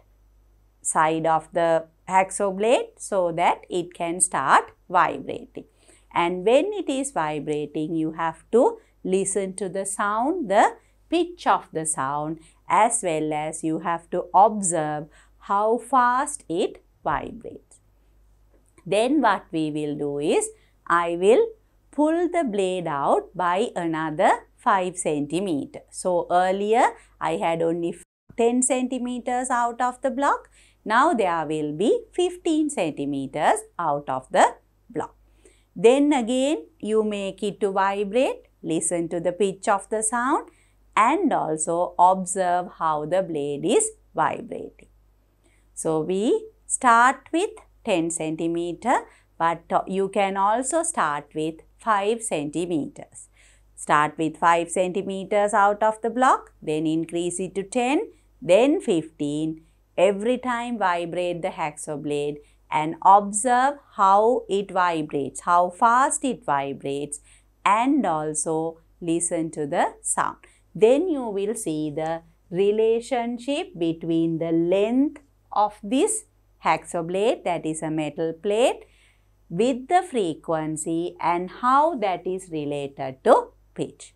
Speaker 1: side of the hacksaw blade so that it can start vibrating. And when it is vibrating, you have to listen to the sound, the pitch of the sound as well as you have to observe how fast it vibrates. Then what we will do is I will pull the blade out by another 5 centimeter. So earlier I had only 10 centimeters out of the block. Now there will be 15 centimeters out of the block. Then again you make it to vibrate. Listen to the pitch of the sound and also observe how the blade is vibrating. So, we start with 10 centimeter but you can also start with 5 centimeters. Start with 5 centimeters out of the block, then increase it to 10, then 15. Every time vibrate the hacksaw blade and observe how it vibrates, how fast it vibrates and also listen to the sound then you will see the relationship between the length of this hacksaw blade that is a metal plate with the frequency and how that is related to pitch.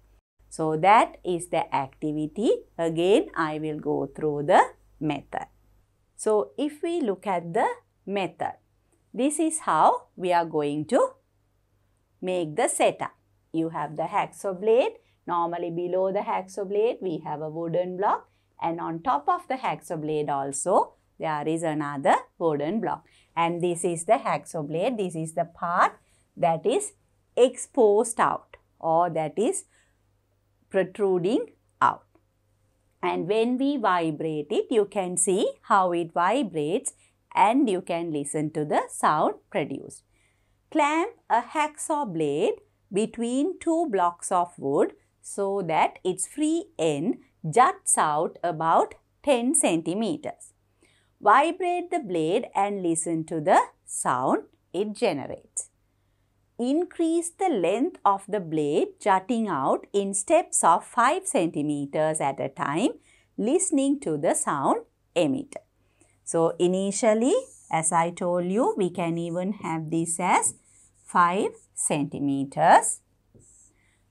Speaker 1: So that is the activity. Again, I will go through the method. So if we look at the method, this is how we are going to make the setup. You have the hacksaw blade Normally below the hacksaw blade we have a wooden block and on top of the hacksaw blade also there is another wooden block. And this is the hacksaw blade. This is the part that is exposed out or that is protruding out. And when we vibrate it, you can see how it vibrates and you can listen to the sound produced. Clamp a hacksaw blade between two blocks of wood so that its free end juts out about 10 centimeters. Vibrate the blade and listen to the sound it generates. Increase the length of the blade jutting out in steps of 5 centimeters at a time listening to the sound emitter. So initially as I told you we can even have this as 5 centimeters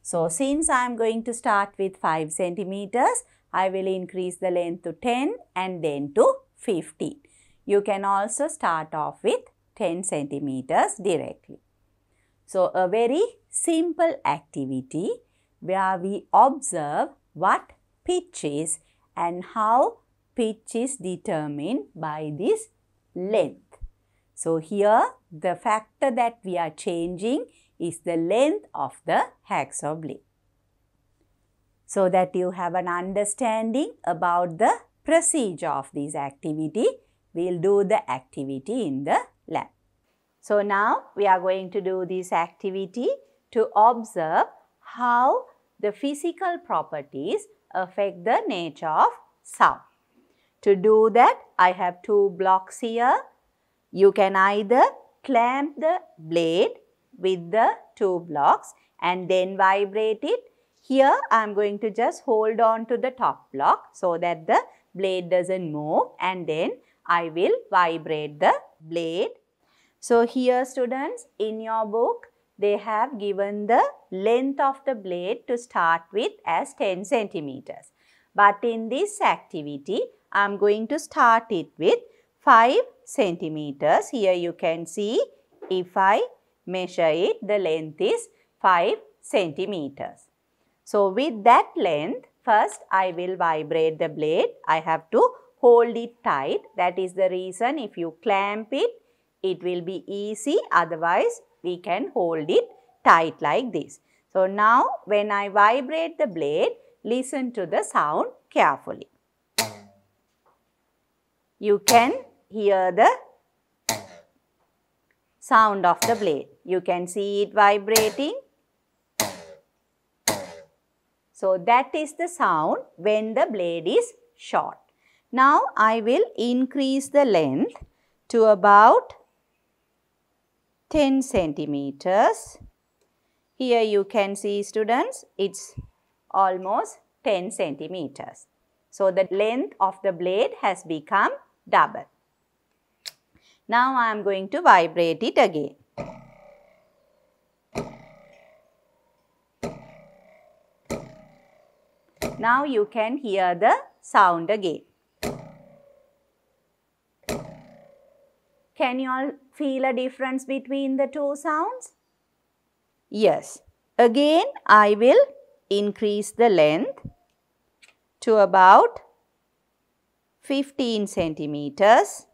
Speaker 1: so, since I am going to start with 5 centimeters, I will increase the length to 10 and then to 15. You can also start off with 10 centimeters directly. So, a very simple activity where we observe what pitch is and how pitch is determined by this length. So, here the factor that we are changing is the length of the hacksaw blade. So that you have an understanding about the procedure of this activity, we'll do the activity in the lab. So now we are going to do this activity to observe how the physical properties affect the nature of sound. To do that, I have two blocks here. You can either clamp the blade with the two blocks and then vibrate it. Here I am going to just hold on to the top block so that the blade doesn't move and then I will vibrate the blade. So here students in your book they have given the length of the blade to start with as 10 centimeters. But in this activity I am going to start it with 5 centimeters. Here you can see if I measure it, the length is 5 centimeters. So with that length, first I will vibrate the blade. I have to hold it tight. That is the reason if you clamp it, it will be easy. Otherwise, we can hold it tight like this. So now when I vibrate the blade, listen to the sound carefully. You can hear the sound of the blade. You can see it vibrating. So that is the sound when the blade is short. Now I will increase the length to about 10 centimeters. Here you can see students, it's almost 10 centimeters. So the length of the blade has become double. Now I am going to vibrate it again. Now you can hear the sound again. Can you all feel a difference between the two sounds? Yes. Again, I will increase the length to about 15 centimeters.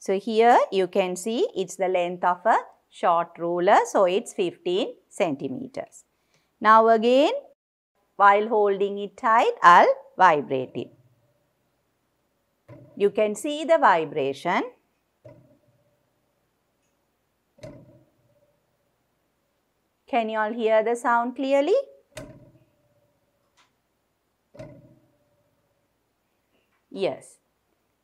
Speaker 1: So here you can see it's the length of a short ruler, so it's 15 centimeters. Now again, while holding it tight, I'll vibrate it. You can see the vibration. Can you all hear the sound clearly? Yes.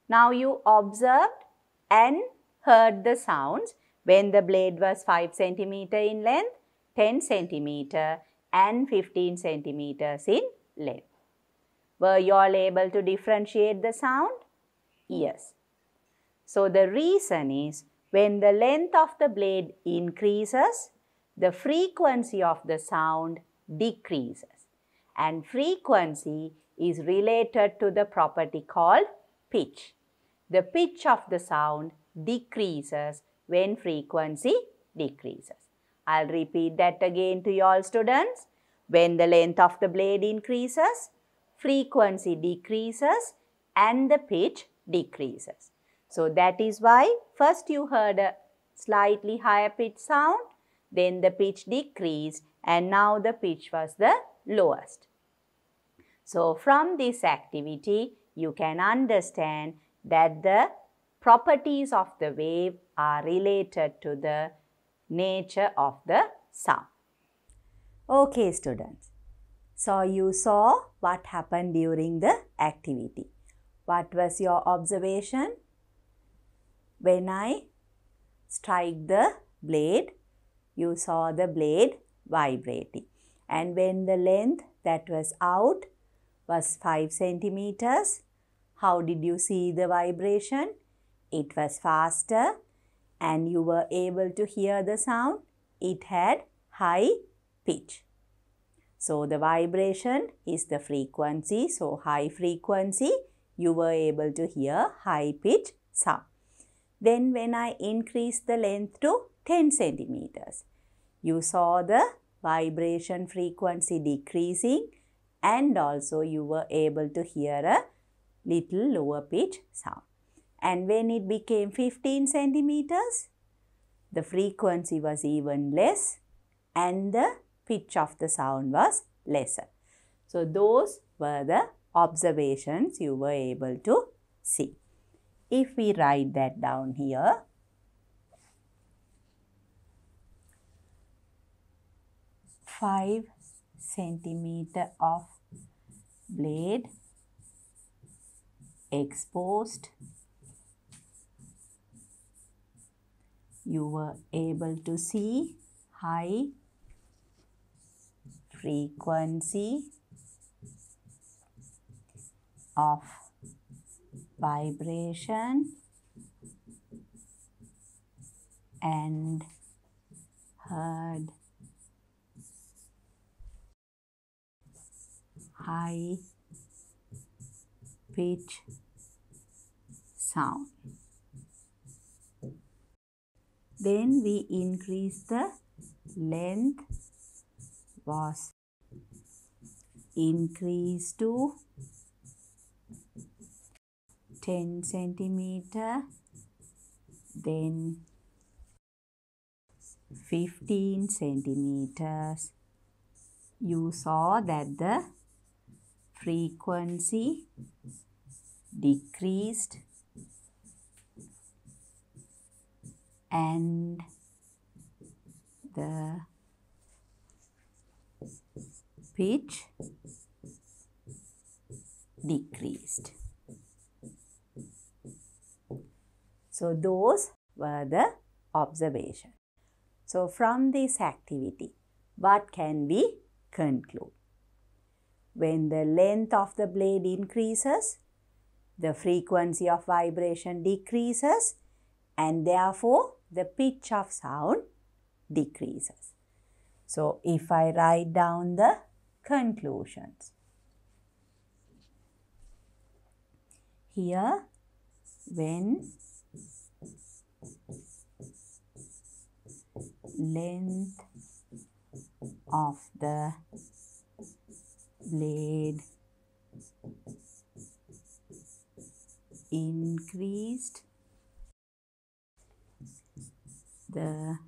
Speaker 1: Now you observed and heard the sounds when the blade was 5 centimeter in length, 10 centimeter and 15 centimeters in length. Were you all able to differentiate the sound? Yes. So the reason is when the length of the blade increases, the frequency of the sound decreases. And frequency is related to the property called pitch the pitch of the sound decreases when frequency decreases. I'll repeat that again to you all students. When the length of the blade increases, frequency decreases and the pitch decreases. So that is why first you heard a slightly higher pitch sound, then the pitch decreased and now the pitch was the lowest. So from this activity, you can understand that the properties of the wave are related to the nature of the sound. Okay students, so you saw what happened during the activity. What was your observation? When I strike the blade, you saw the blade vibrating. And when the length that was out was 5 centimeters, how did you see the vibration? It was faster and you were able to hear the sound. It had high pitch. So the vibration is the frequency. So high frequency, you were able to hear high pitch sound. Then when I increase the length to 10 centimeters, you saw the vibration frequency decreasing and also you were able to hear a little lower pitch sound. And when it became 15 centimeters, the frequency was even less and the pitch of the sound was lesser. So those were the observations you were able to see. If we write that down here, five centimeter of blade exposed, you were able to see high frequency of vibration and heard high pitch sound. Then we increase the length was increase to 10 centimeter then 15 centimeters you saw that the frequency decreased and the pitch decreased. So, those were the observations. So, from this activity, what can we conclude? When the length of the blade increases, the frequency of vibration decreases and therefore the pitch of sound decreases. So, if I write down the conclusions. Here, when length of the blade increased the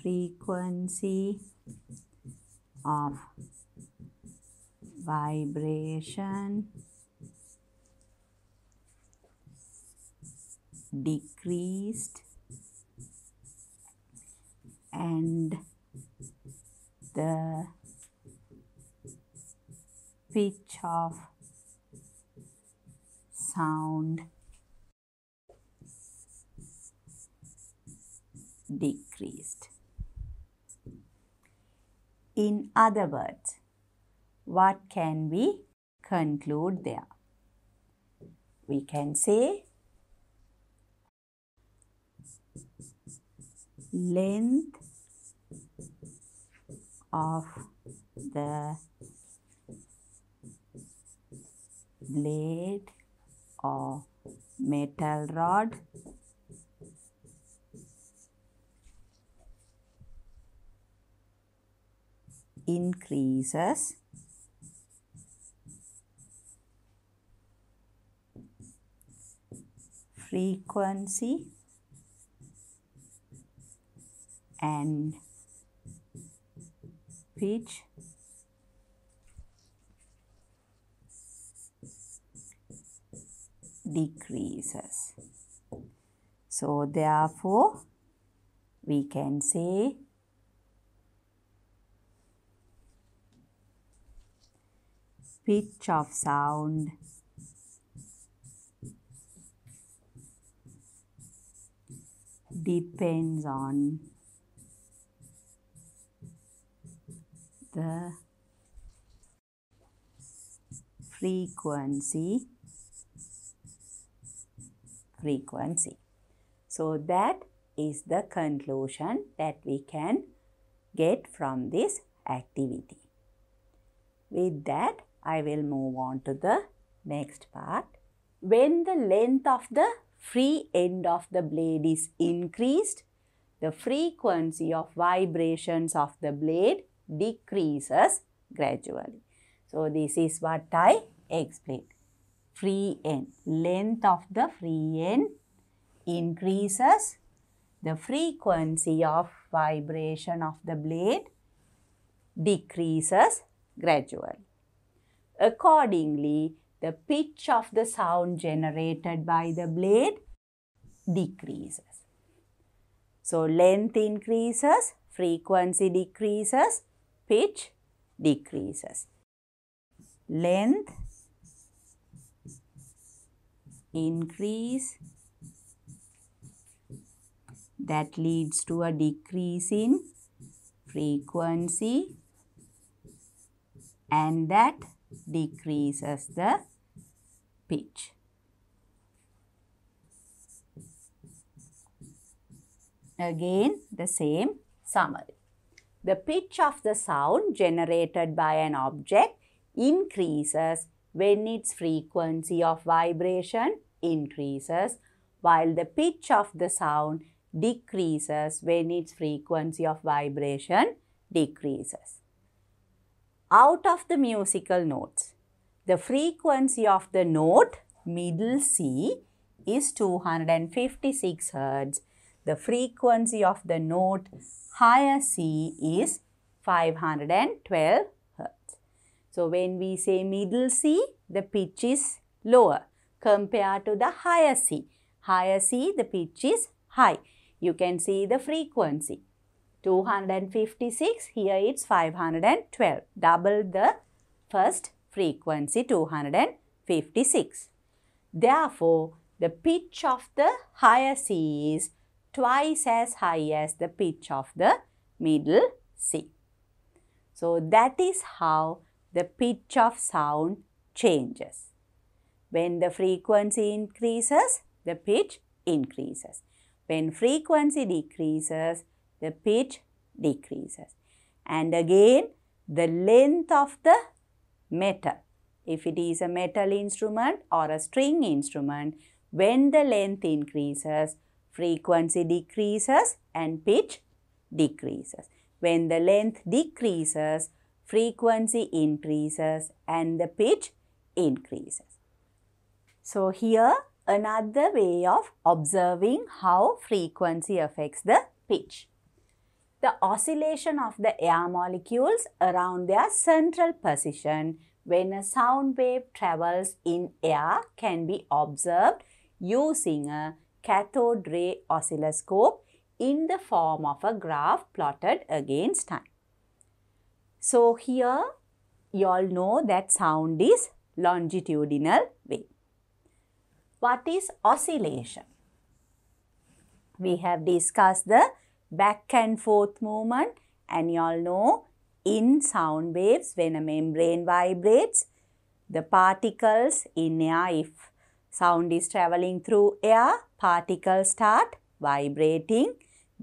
Speaker 1: frequency of vibration decreased and the pitch of sound decreased. In other words, what can we conclude there? We can say length of the blade or metal rod increases frequency and pitch decreases. So therefore, we can say pitch of sound. depends on the frequency frequency so that is the conclusion that we can get from this activity with that I will move on to the next part. When the length of the free end of the blade is increased, the frequency of vibrations of the blade decreases gradually. So, this is what I explained. Free end, length of the free end increases, the frequency of vibration of the blade decreases gradually. Accordingly, the pitch of the sound generated by the blade decreases. So, length increases, frequency decreases, pitch decreases. Length increase that leads to a decrease in frequency and that Decreases the pitch. Again, the same summary. The pitch of the sound generated by an object increases when its frequency of vibration increases, while the pitch of the sound decreases when its frequency of vibration decreases out of the musical notes. The frequency of the note middle C is 256 Hz. The frequency of the note higher C is 512 Hz. So, when we say middle C, the pitch is lower compared to the higher C. Higher C, the pitch is high. You can see the frequency. 256, here it's 512, double the first frequency 256. Therefore, the pitch of the higher C is twice as high as the pitch of the middle C. So, that is how the pitch of sound changes. When the frequency increases, the pitch increases. When frequency decreases, the pitch decreases. And again, the length of the metal. If it is a metal instrument or a string instrument, when the length increases, frequency decreases and pitch decreases. When the length decreases, frequency increases and the pitch increases. So here another way of observing how frequency affects the pitch the oscillation of the air molecules around their central position when a sound wave travels in air can be observed using a cathode ray oscilloscope in the form of a graph plotted against time. So here you all know that sound is longitudinal wave. What is oscillation? We have discussed the back and forth movement and you all know in sound waves when a membrane vibrates the particles in air if sound is traveling through air particles start vibrating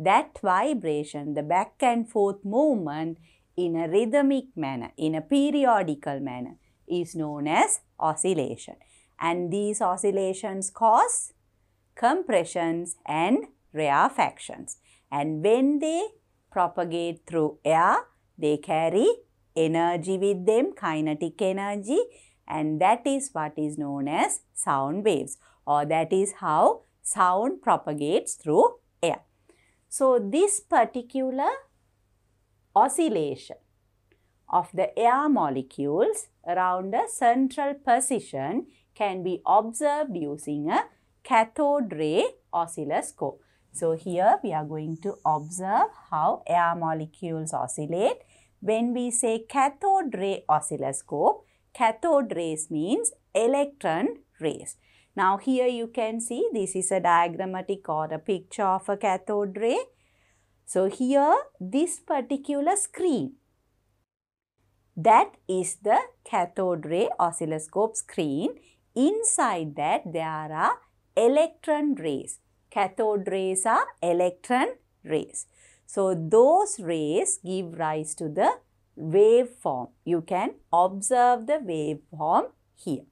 Speaker 1: that vibration the back and forth movement in a rhythmic manner in a periodical manner is known as oscillation and these oscillations cause compressions and rarefactions and when they propagate through air, they carry energy with them, kinetic energy and that is what is known as sound waves or that is how sound propagates through air. So, this particular oscillation of the air molecules around a central position can be observed using a cathode ray oscilloscope. So here we are going to observe how air molecules oscillate. When we say cathode ray oscilloscope, cathode rays means electron rays. Now here you can see this is a diagrammatic or a picture of a cathode ray. So here this particular screen that is the cathode ray oscilloscope screen. Inside that there are electron rays cathode rays are electron rays. So, those rays give rise to the waveform. You can observe the waveform here.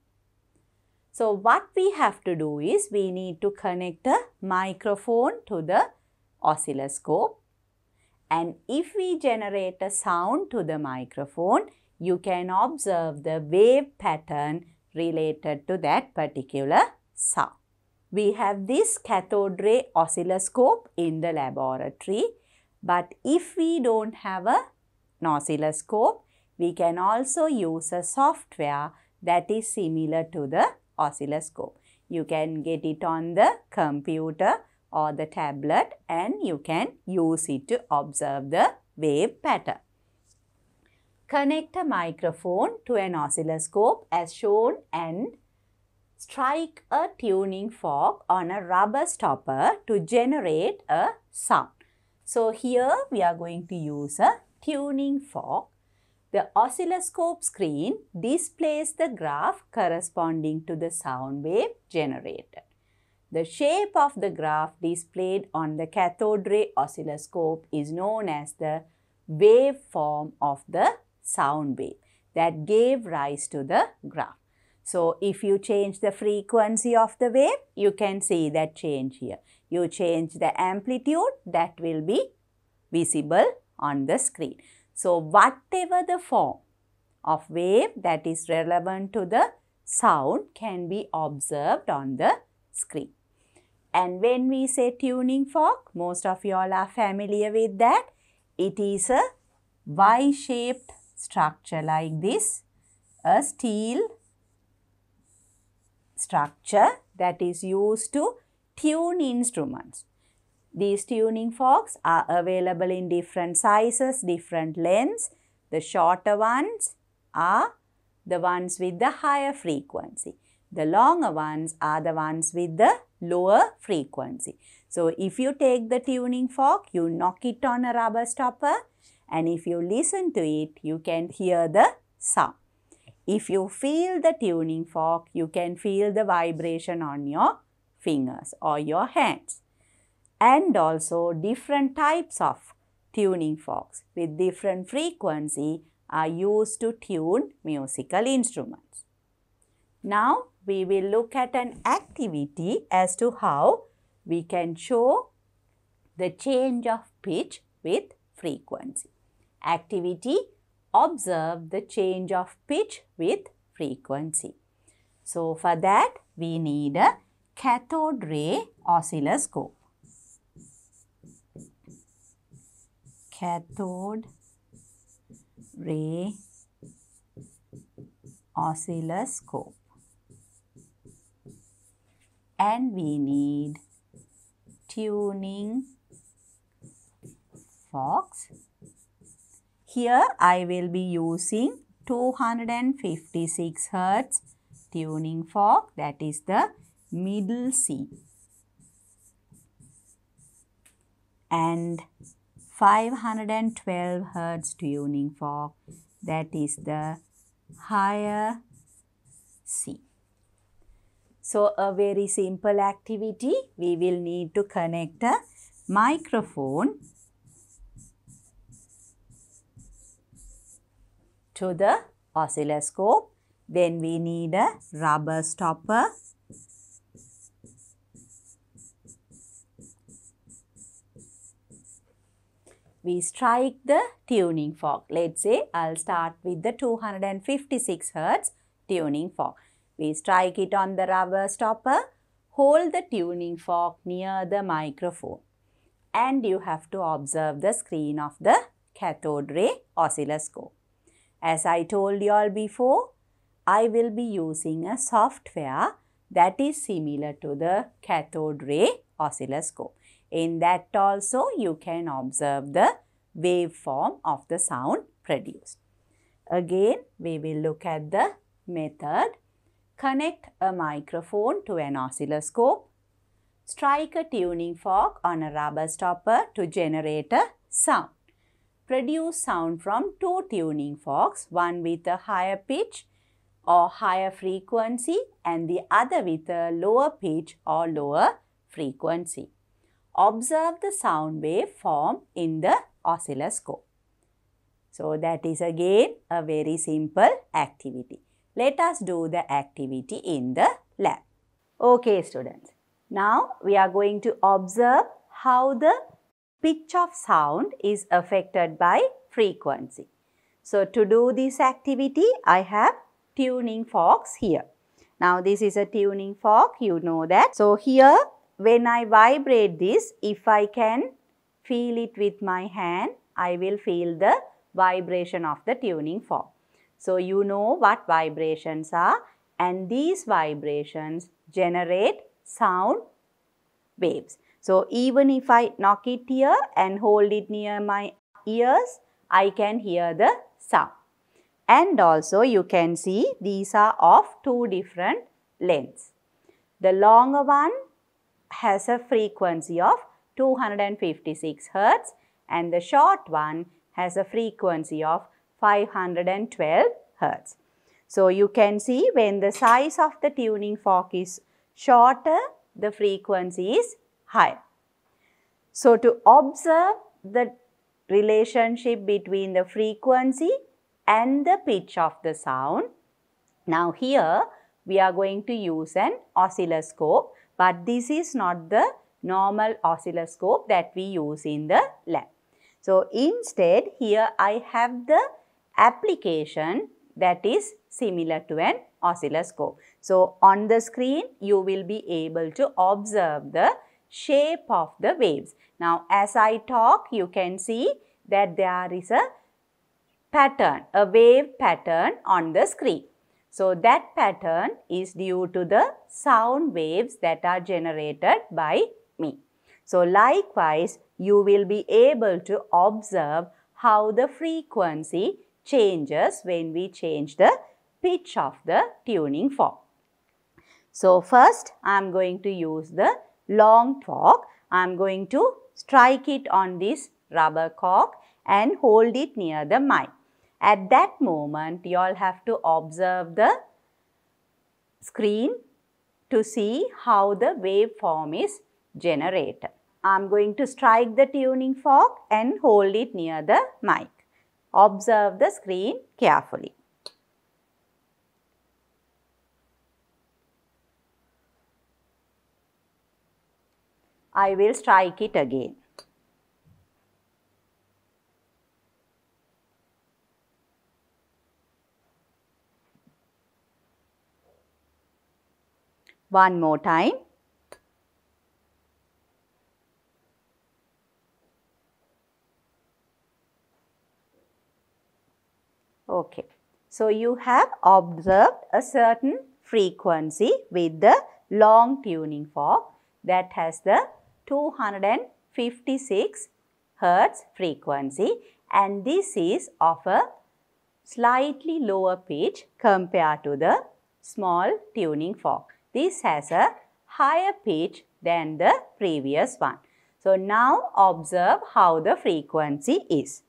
Speaker 1: So, what we have to do is we need to connect the microphone to the oscilloscope. And if we generate a sound to the microphone, you can observe the wave pattern related to that particular sound we have this cathode ray oscilloscope in the laboratory. But if we don't have a, an oscilloscope, we can also use a software that is similar to the oscilloscope. You can get it on the computer or the tablet and you can use it to observe the wave pattern. Connect a microphone to an oscilloscope as shown and strike a tuning fork on a rubber stopper to generate a sound. So here we are going to use a tuning fork. The oscilloscope screen displays the graph corresponding to the sound wave generated. The shape of the graph displayed on the cathode ray oscilloscope is known as the waveform of the sound wave that gave rise to the graph. So, if you change the frequency of the wave, you can see that change here. You change the amplitude, that will be visible on the screen. So, whatever the form of wave that is relevant to the sound can be observed on the screen. And when we say tuning fork, most of you all are familiar with that. It is a Y-shaped structure like this, a steel structure that is used to tune instruments. These tuning forks are available in different sizes, different lengths. The shorter ones are the ones with the higher frequency. The longer ones are the ones with the lower frequency. So, if you take the tuning fork, you knock it on a rubber stopper and if you listen to it, you can hear the sound. If you feel the tuning fork, you can feel the vibration on your fingers or your hands. And also different types of tuning forks with different frequency are used to tune musical instruments. Now we will look at an activity as to how we can show the change of pitch with frequency. Activity observe the change of pitch with frequency. So, for that we need a cathode ray oscilloscope. Cathode ray oscilloscope. And we need tuning fox here I will be using 256 Hz tuning fork that is the middle C and 512 Hz tuning fork that is the higher C. So a very simple activity we will need to connect a microphone to the oscilloscope. Then we need a rubber stopper. We strike the tuning fork. Let's say I'll start with the 256 Hz tuning fork. We strike it on the rubber stopper. Hold the tuning fork near the microphone. And you have to observe the screen of the cathode ray oscilloscope. As I told you all before, I will be using a software that is similar to the cathode ray oscilloscope. In that also you can observe the waveform of the sound produced. Again, we will look at the method. Connect a microphone to an oscilloscope. Strike a tuning fork on a rubber stopper to generate a sound produce sound from two tuning forks, one with a higher pitch or higher frequency and the other with a lower pitch or lower frequency. Observe the sound wave form in the oscilloscope. So that is again a very simple activity. Let us do the activity in the lab. Okay students, now we are going to observe how the pitch of sound is affected by frequency. So, to do this activity, I have tuning forks here. Now, this is a tuning fork, you know that. So, here when I vibrate this, if I can feel it with my hand, I will feel the vibration of the tuning fork. So, you know what vibrations are and these vibrations generate sound waves. So even if I knock it here and hold it near my ears, I can hear the sound. And also you can see these are of two different lengths. The longer one has a frequency of 256 Hz and the short one has a frequency of 512 Hz. So you can see when the size of the tuning fork is shorter, the frequency is high. So, to observe the relationship between the frequency and the pitch of the sound, now here we are going to use an oscilloscope, but this is not the normal oscilloscope that we use in the lab. So, instead here I have the application that is similar to an oscilloscope. So, on the screen you will be able to observe the shape of the waves. Now, as I talk, you can see that there is a pattern, a wave pattern on the screen. So, that pattern is due to the sound waves that are generated by me. So, likewise, you will be able to observe how the frequency changes when we change the pitch of the tuning fork. So, first I am going to use the long fork. I am going to strike it on this rubber cork and hold it near the mic. At that moment, you all have to observe the screen to see how the waveform is generated. I am going to strike the tuning fork and hold it near the mic. Observe the screen carefully. I will strike it again. One more time. Okay. So, you have observed a certain frequency with the long tuning fork that has the 256 hertz frequency and this is of a slightly lower pitch compared to the small tuning fork. This has a higher pitch than the previous one. So now observe how the frequency is.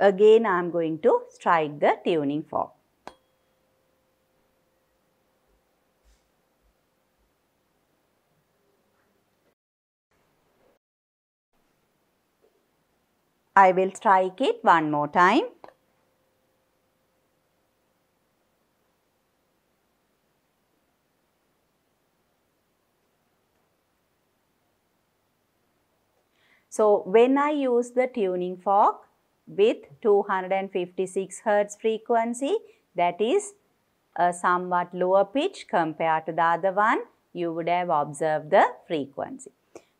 Speaker 1: Again, I am going to strike the tuning fork. I will strike it one more time. So, when I use the tuning fork, with 256 hertz frequency that is a somewhat lower pitch compared to the other one you would have observed the frequency.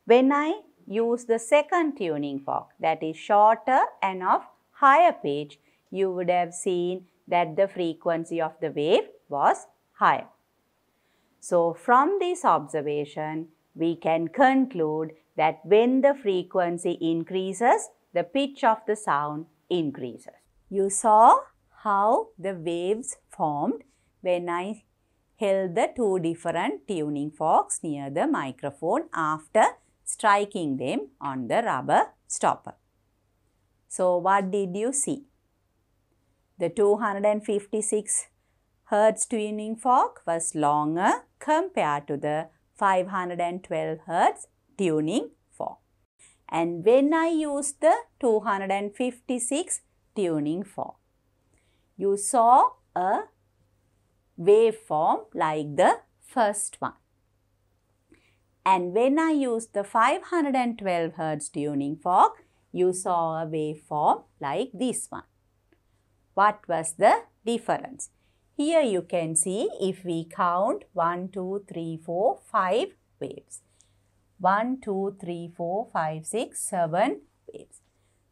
Speaker 1: When I use the second tuning fork that is shorter and of higher pitch you would have seen that the frequency of the wave was higher. So from this observation we can conclude that when the frequency increases the pitch of the sound increases. You saw how the waves formed when I held the two different tuning forks near the microphone after striking them on the rubber stopper. So, what did you see? The 256 Hz tuning fork was longer compared to the 512 Hz tuning and when I use the 256 tuning fork, You saw a waveform like the first one. And when I use the 512 hertz tuning fork, you saw a waveform like this one. What was the difference? Here you can see if we count 1, 2, 3, 4, 5 waves. 1, 2, 3, 4, 5, 6, 7 waves.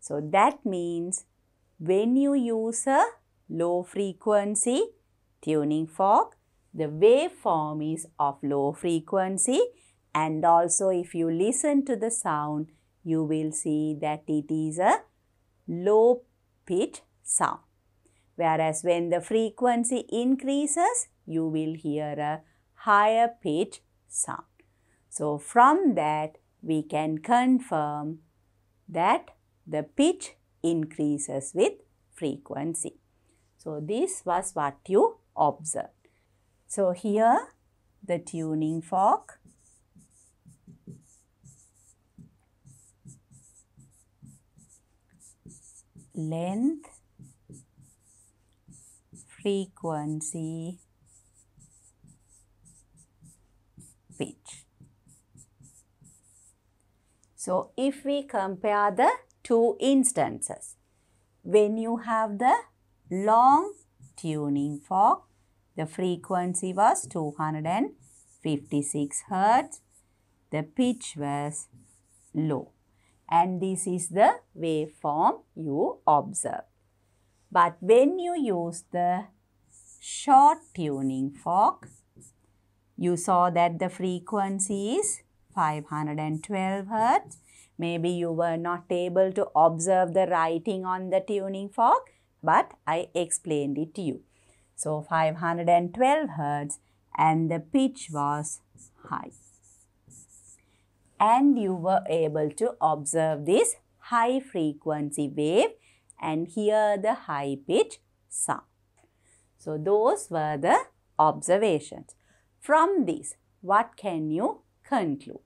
Speaker 1: So that means when you use a low frequency tuning fork, the waveform is of low frequency and also if you listen to the sound, you will see that it is a low pitch sound. Whereas when the frequency increases, you will hear a higher pitch sound. So from that we can confirm that the pitch increases with frequency. So this was what you observed. So here the tuning fork length frequency pitch so, if we compare the two instances, when you have the long tuning fork, the frequency was 256 hertz, the pitch was low and this is the waveform you observe. But when you use the short tuning fork, you saw that the frequency is 512 Hz. Maybe you were not able to observe the writing on the tuning fork, but I explained it to you. So 512 Hz and the pitch was high. And you were able to observe this high frequency wave and hear the high pitch sound. So those were the observations. From this, what can you conclude?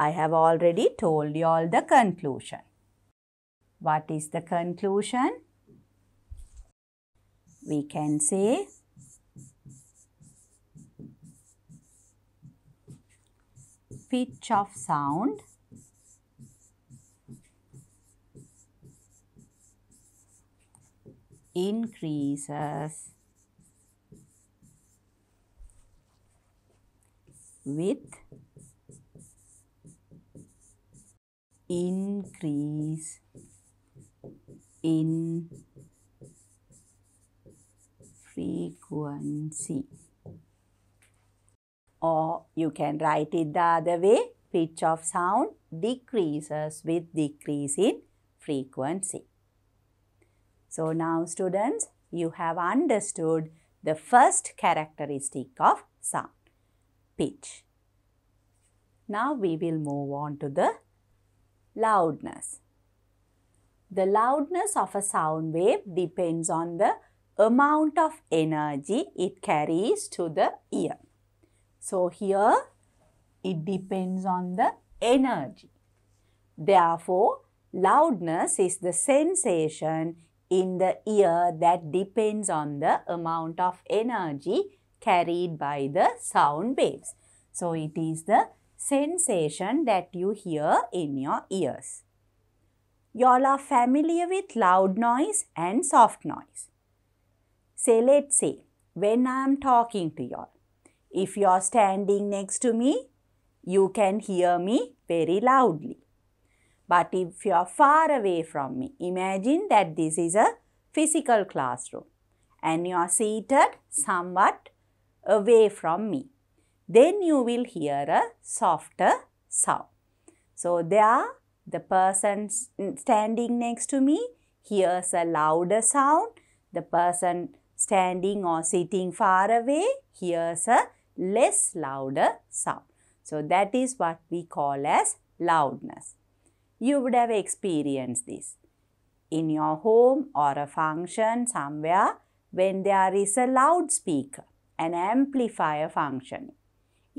Speaker 1: I have already told you all the conclusion. What is the conclusion? We can say pitch of sound increases with increase in frequency or you can write it the other way pitch of sound decreases with decrease in frequency. So now students you have understood the first characteristic of sound pitch. Now we will move on to the loudness. The loudness of a sound wave depends on the amount of energy it carries to the ear. So, here it depends on the energy. Therefore, loudness is the sensation in the ear that depends on the amount of energy carried by the sound waves. So, it is the sensation that you hear in your ears. Y'all are familiar with loud noise and soft noise. Say, let's say, when I am talking to y'all, if you're standing next to me, you can hear me very loudly. But if you're far away from me, imagine that this is a physical classroom and you're seated somewhat away from me then you will hear a softer sound. So, there the person standing next to me hears a louder sound. The person standing or sitting far away hears a less louder sound. So, that is what we call as loudness. You would have experienced this. In your home or a function somewhere when there is a loudspeaker, an amplifier functioning.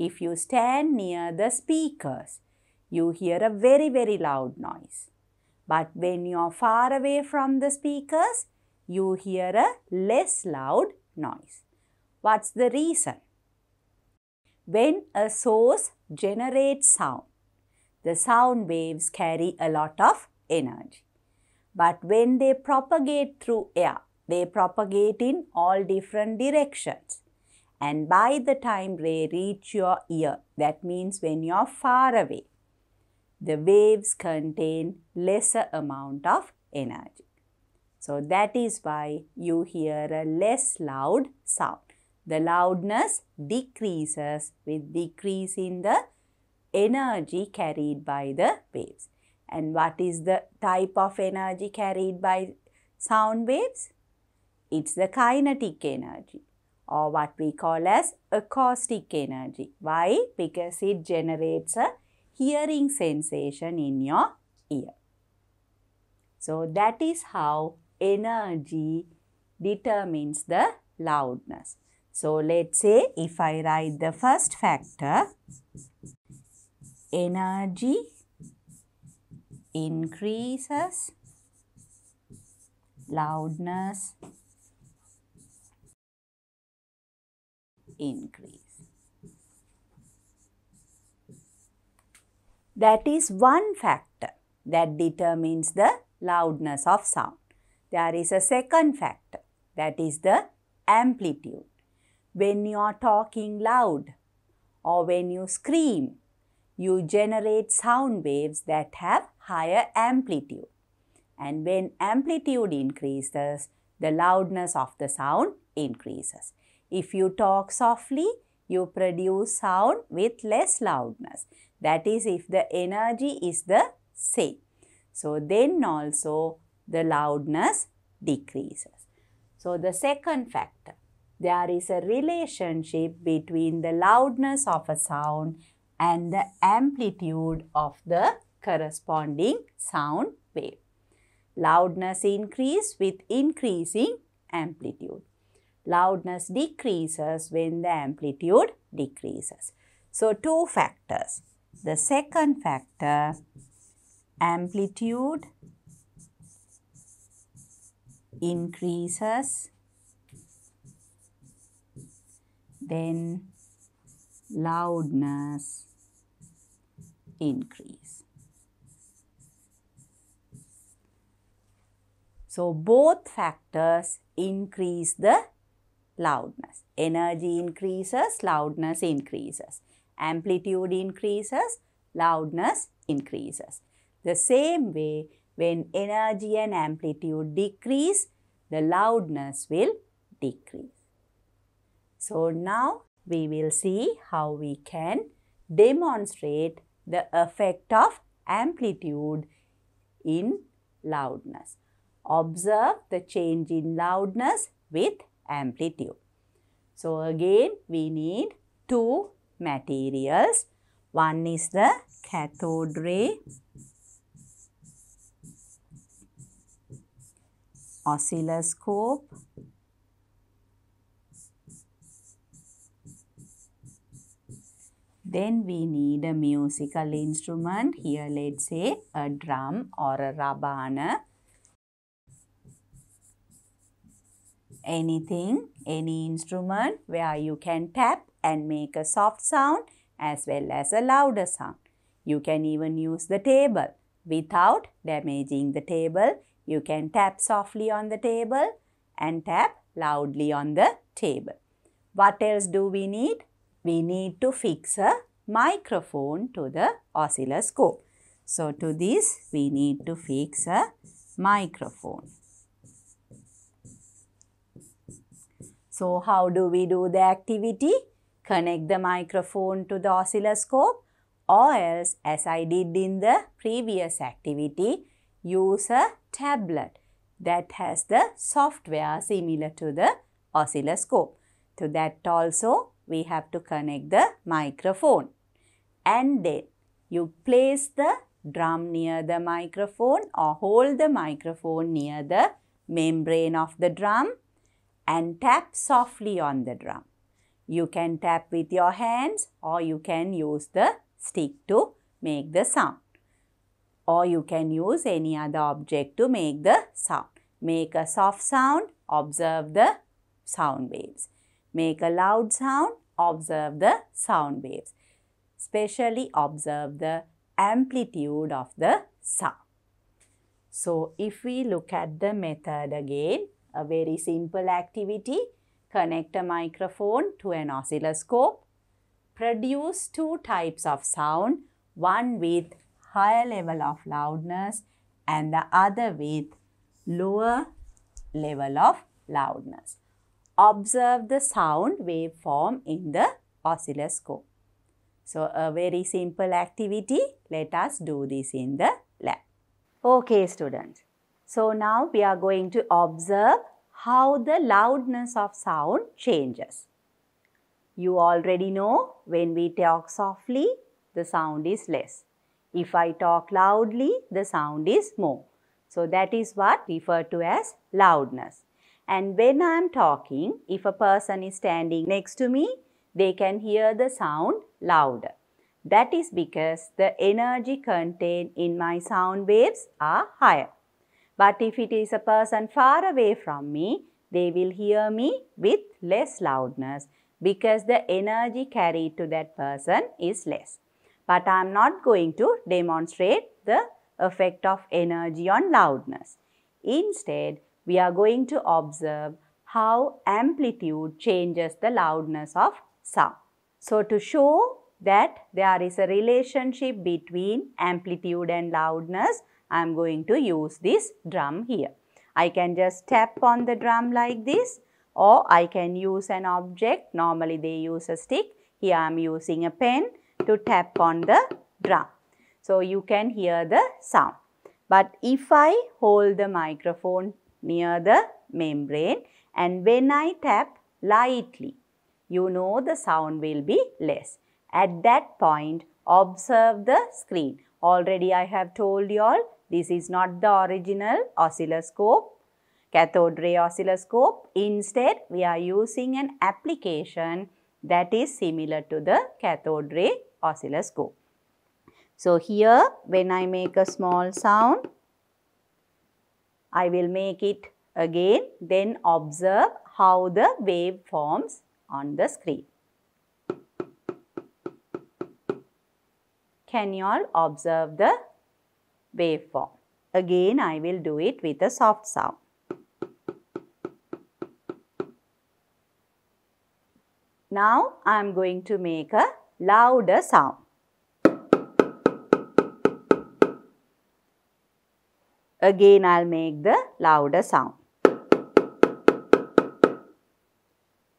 Speaker 1: If you stand near the speakers, you hear a very, very loud noise. But when you're far away from the speakers, you hear a less loud noise. What's the reason? When a source generates sound, the sound waves carry a lot of energy. But when they propagate through air, they propagate in all different directions and by the time they reach your ear, that means when you're far away, the waves contain lesser amount of energy. So that is why you hear a less loud sound. The loudness decreases with decrease in the energy carried by the waves. And what is the type of energy carried by sound waves? It's the kinetic energy or what we call as acoustic energy. Why? Because it generates a hearing sensation in your ear. So that is how energy determines the loudness. So let's say if I write the first factor, energy increases loudness increase. That is one factor that determines the loudness of sound. There is a second factor that is the amplitude. When you are talking loud or when you scream, you generate sound waves that have higher amplitude. And when amplitude increases, the loudness of the sound increases. If you talk softly, you produce sound with less loudness. That is if the energy is the same. So then also the loudness decreases. So the second factor, there is a relationship between the loudness of a sound and the amplitude of the corresponding sound wave. Loudness increase with increasing amplitude loudness decreases when the amplitude decreases. So, two factors. The second factor, amplitude increases, then loudness increase. So, both factors increase the loudness. Energy increases, loudness increases. Amplitude increases, loudness increases. The same way, when energy and amplitude decrease, the loudness will decrease. So now we will see how we can demonstrate the effect of amplitude in loudness. Observe the change in loudness with amplitude. So again we need two materials. One is the cathode ray oscilloscope Then we need a musical instrument. Here let's say a drum or a rabana anything, any instrument where you can tap and make a soft sound as well as a louder sound. You can even use the table. Without damaging the table, you can tap softly on the table and tap loudly on the table. What else do we need? We need to fix a microphone to the oscilloscope. So to this we need to fix a microphone. So how do we do the activity? Connect the microphone to the oscilloscope or else as I did in the previous activity, use a tablet that has the software similar to the oscilloscope. To that also we have to connect the microphone. And then you place the drum near the microphone or hold the microphone near the membrane of the drum and tap softly on the drum. You can tap with your hands or you can use the stick to make the sound. Or you can use any other object to make the sound. Make a soft sound, observe the sound waves. Make a loud sound, observe the sound waves. Especially observe the amplitude of the sound. So, if we look at the method again, a very simple activity. Connect a microphone to an oscilloscope. Produce two types of sound, one with higher level of loudness and the other with lower level of loudness. Observe the sound waveform in the oscilloscope. So, a very simple activity. Let us do this in the lab. Okay, students. So now we are going to observe how the loudness of sound changes. You already know when we talk softly, the sound is less. If I talk loudly, the sound is more. So that is what referred to as loudness. And when I am talking, if a person is standing next to me, they can hear the sound louder. That is because the energy contained in my sound waves are higher. But if it is a person far away from me, they will hear me with less loudness because the energy carried to that person is less. But I am not going to demonstrate the effect of energy on loudness. Instead, we are going to observe how amplitude changes the loudness of sound. So, to show that there is a relationship between amplitude and loudness, I am going to use this drum here. I can just tap on the drum like this or I can use an object. Normally they use a stick. Here I am using a pen to tap on the drum. So you can hear the sound. But if I hold the microphone near the membrane and when I tap lightly, you know the sound will be less. At that point, observe the screen. Already I have told you all this is not the original oscilloscope, cathode ray oscilloscope. Instead, we are using an application that is similar to the cathode ray oscilloscope. So here, when I make a small sound, I will make it again. Then observe how the wave forms on the screen. Can you all observe the waveform. Again, I will do it with a soft sound. Now, I am going to make a louder sound. Again, I will make the louder sound.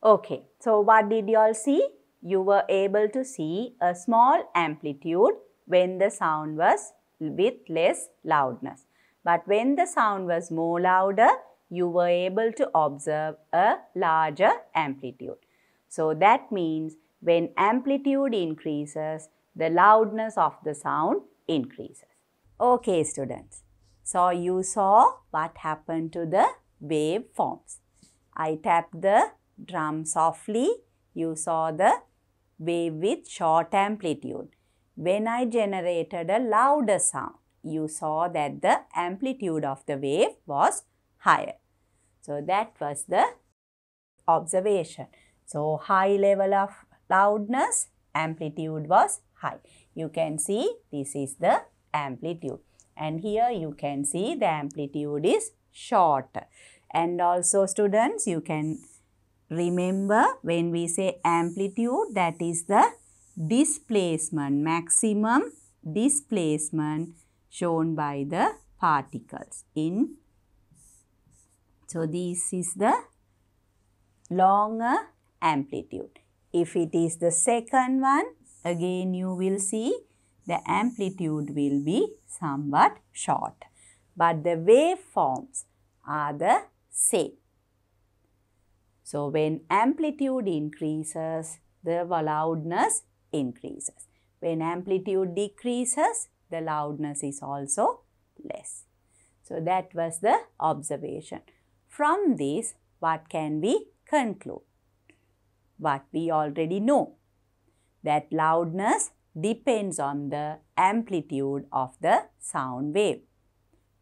Speaker 1: Okay, so what did you all see? You were able to see a small amplitude when the sound was with less loudness. But when the sound was more louder, you were able to observe a larger amplitude. So that means when amplitude increases, the loudness of the sound increases. Okay students, so you saw what happened to the waveforms. I tapped the drum softly. You saw the wave with short amplitude. When I generated a louder sound, you saw that the amplitude of the wave was higher. So that was the observation. So high level of loudness, amplitude was high. You can see this is the amplitude. And here you can see the amplitude is shorter. And also students, you can remember when we say amplitude, that is the displacement, maximum displacement shown by the particles in. So, this is the longer amplitude. If it is the second one, again you will see the amplitude will be somewhat short. But the waveforms are the same. So, when amplitude increases, the loudness increases. When amplitude decreases, the loudness is also less. So that was the observation. From this, what can we conclude? What we already know, that loudness depends on the amplitude of the sound wave.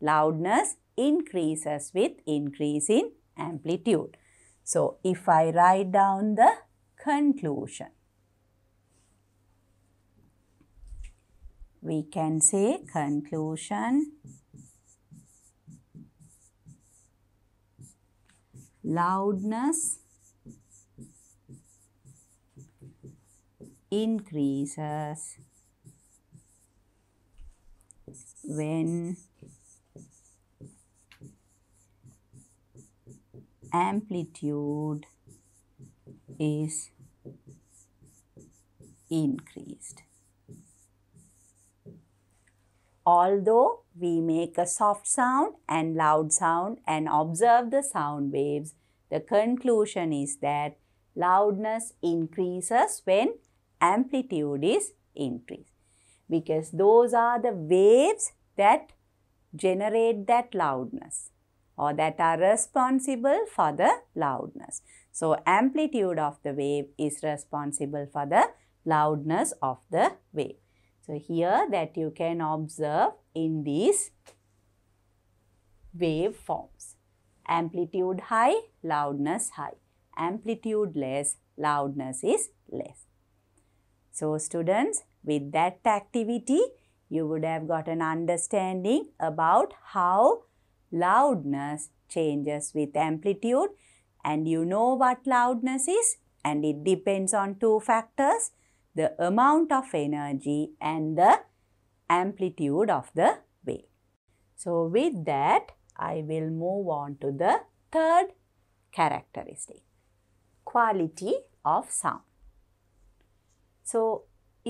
Speaker 1: Loudness increases with increase in amplitude. So, if I write down the conclusion, we can say conclusion. Loudness increases when amplitude is increased. Although we make a soft sound and loud sound and observe the sound waves, the conclusion is that loudness increases when amplitude is increased because those are the waves that generate that loudness or that are responsible for the loudness. So, amplitude of the wave is responsible for the loudness of the wave. So, here that you can observe in these waveforms. Amplitude high, loudness high. Amplitude less, loudness is less. So, students with that activity you would have got an understanding about how loudness changes with amplitude and you know what loudness is and it depends on two factors the amount of energy and the amplitude of the wave. So, with that I will move on to the third characteristic, quality of sound. So,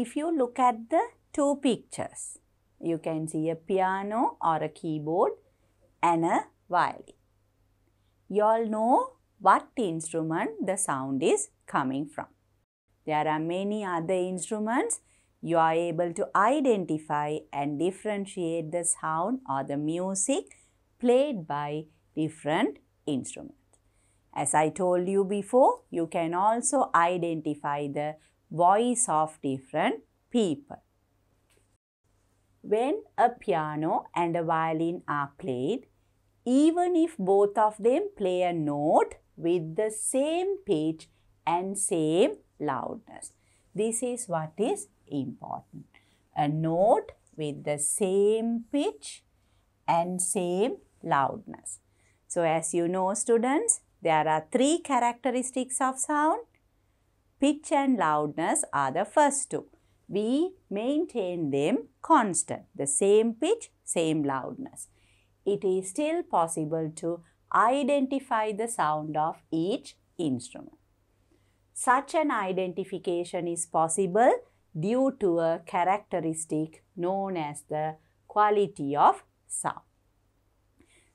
Speaker 1: if you look at the two pictures, you can see a piano or a keyboard and a violin. You all know what instrument the sound is coming from. There are many other instruments. You are able to identify and differentiate the sound or the music played by different instruments. As I told you before, you can also identify the voice of different people. When a piano and a violin are played, even if both of them play a note with the same pitch and same loudness. This is what is important. A note with the same pitch and same loudness. So as you know students, there are three characteristics of sound. Pitch and loudness are the first two. We maintain them constant, the same pitch, same loudness. It is still possible to identify the sound of each instrument. Such an identification is possible due to a characteristic known as the quality of sound.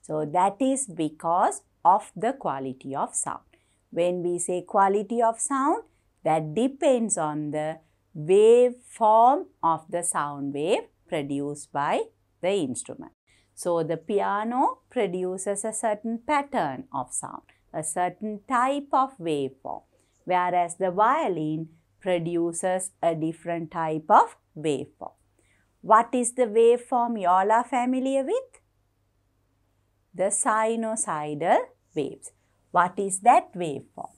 Speaker 1: So, that is because of the quality of sound. When we say quality of sound, that depends on the waveform of the sound wave produced by the instrument. So, the piano produces a certain pattern of sound, a certain type of waveform whereas the violin produces a different type of waveform. What is the waveform you all are familiar with? The sinusoidal waves. What is that waveform?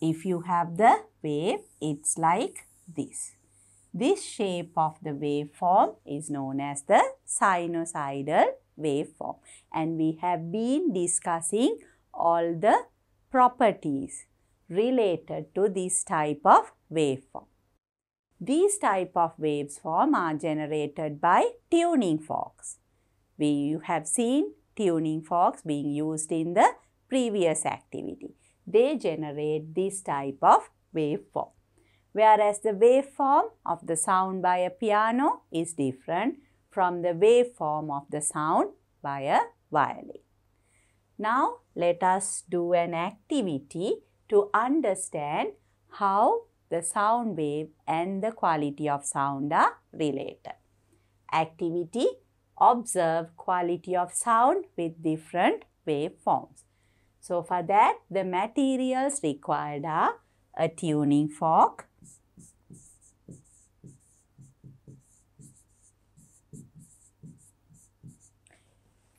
Speaker 1: If you have the wave, it's like this. This shape of the waveform is known as the sinusoidal waveform. And we have been discussing all the properties related to this type of waveform. These type of waves form are generated by tuning forks. We have seen tuning forks being used in the previous activity. They generate this type of waveform. Whereas the waveform of the sound by a piano is different from the waveform of the sound by a violin. Now let us do an activity to understand how the sound wave and the quality of sound are related. Activity observe quality of sound with different waveforms. So for that the materials required are a tuning fork,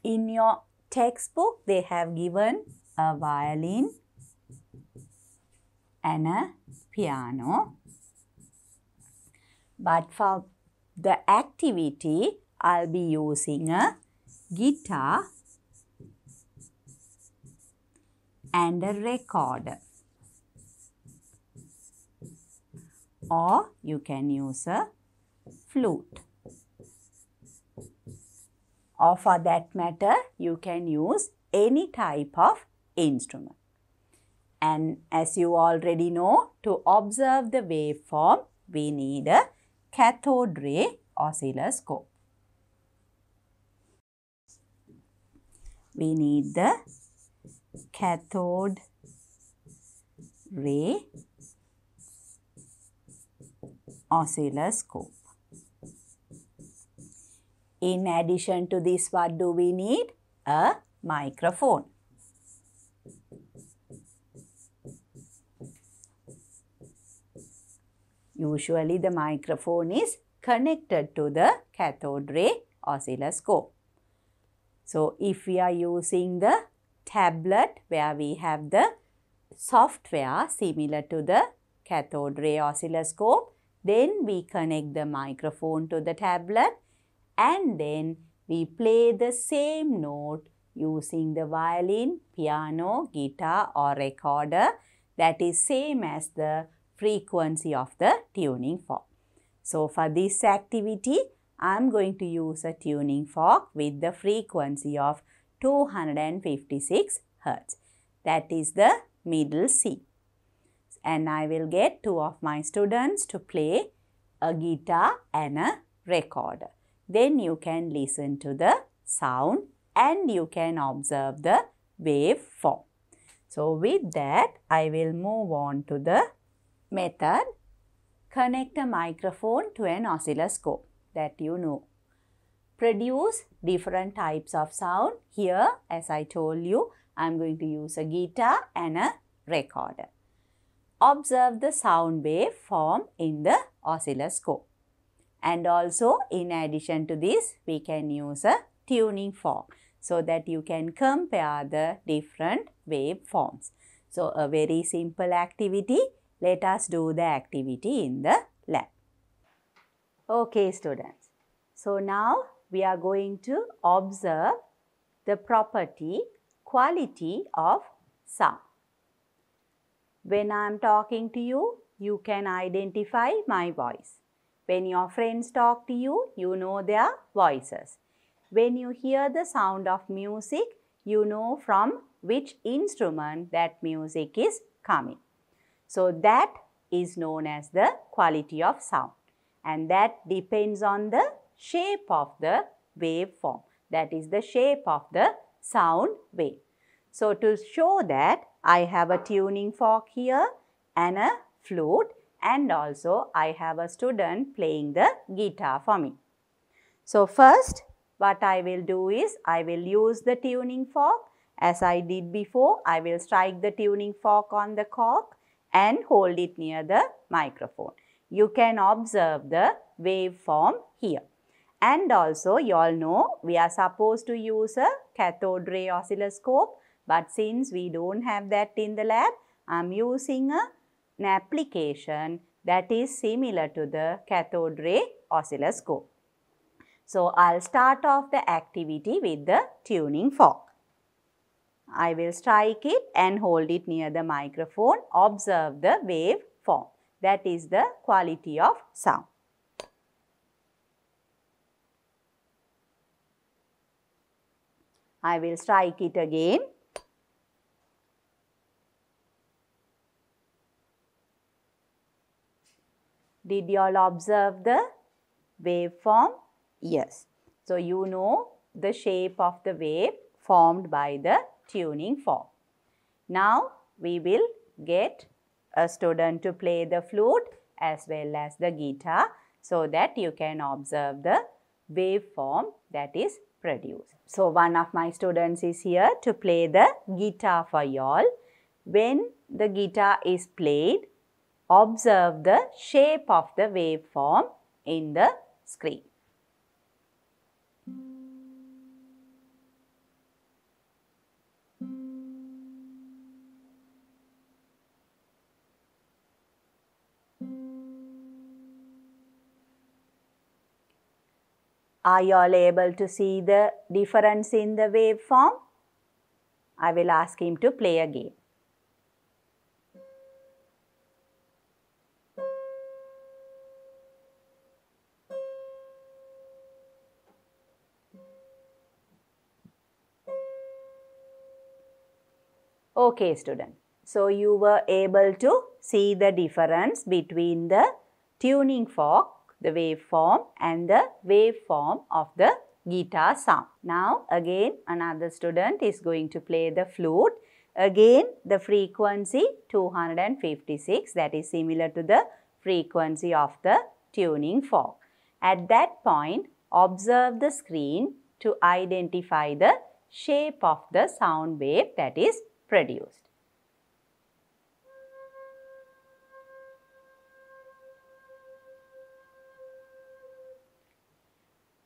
Speaker 1: in your textbook they have given a violin and a piano. But for the activity, I'll be using a guitar and a recorder. Or you can use a flute. Or for that matter, you can use any type of instrument. And as you already know, to observe the waveform, we need a cathode ray oscilloscope. We need the cathode ray oscilloscope. In addition to this, what do we need? A microphone. Usually the microphone is connected to the cathode ray oscilloscope. So if we are using the tablet where we have the software similar to the cathode ray oscilloscope, then we connect the microphone to the tablet and then we play the same note using the violin, piano, guitar or recorder that is same as the frequency of the tuning fork. So, for this activity, I am going to use a tuning fork with the frequency of 256 Hz. That is the middle C. And I will get two of my students to play a guitar and a recorder. Then you can listen to the sound and you can observe the waveform. So with that, I will move on to the Method Connect a microphone to an oscilloscope that you know. Produce different types of sound. Here, as I told you, I am going to use a guitar and a recorder. Observe the sound wave form in the oscilloscope. And also, in addition to this, we can use a tuning fork so that you can compare the different waveforms. So, a very simple activity let us do the activity in the lab. Okay students. So now we are going to observe the property quality of sound. When I am talking to you, you can identify my voice. When your friends talk to you, you know their voices. When you hear the sound of music, you know from which instrument that music is coming. So that is known as the quality of sound and that depends on the shape of the waveform. That is the shape of the sound wave. So to show that I have a tuning fork here and a flute and also I have a student playing the guitar for me. So first what I will do is I will use the tuning fork as I did before. I will strike the tuning fork on the cork and hold it near the microphone. You can observe the waveform here. And also you all know we are supposed to use a cathode ray oscilloscope but since we don't have that in the lab, I'm using a, an application that is similar to the cathode ray oscilloscope. So, I'll start off the activity with the tuning fork. I will strike it and hold it near the microphone. Observe the wave form. That is the quality of sound. I will strike it again. Did you all observe the waveform? Yes. So, you know the shape of the wave formed by the tuning for Now we will get a student to play the flute as well as the guitar so that you can observe the waveform that is produced. So one of my students is here to play the guitar for y'all. When the guitar is played, observe the shape of the waveform in the screen. Are you all able to see the difference in the waveform? I will ask him to play again. Okay student. So you were able to see the difference between the tuning fork the waveform and the waveform of the guitar sound. Now again another student is going to play the flute. Again the frequency 256 that is similar to the frequency of the tuning fork. At that point observe the screen to identify the shape of the sound wave that is produced.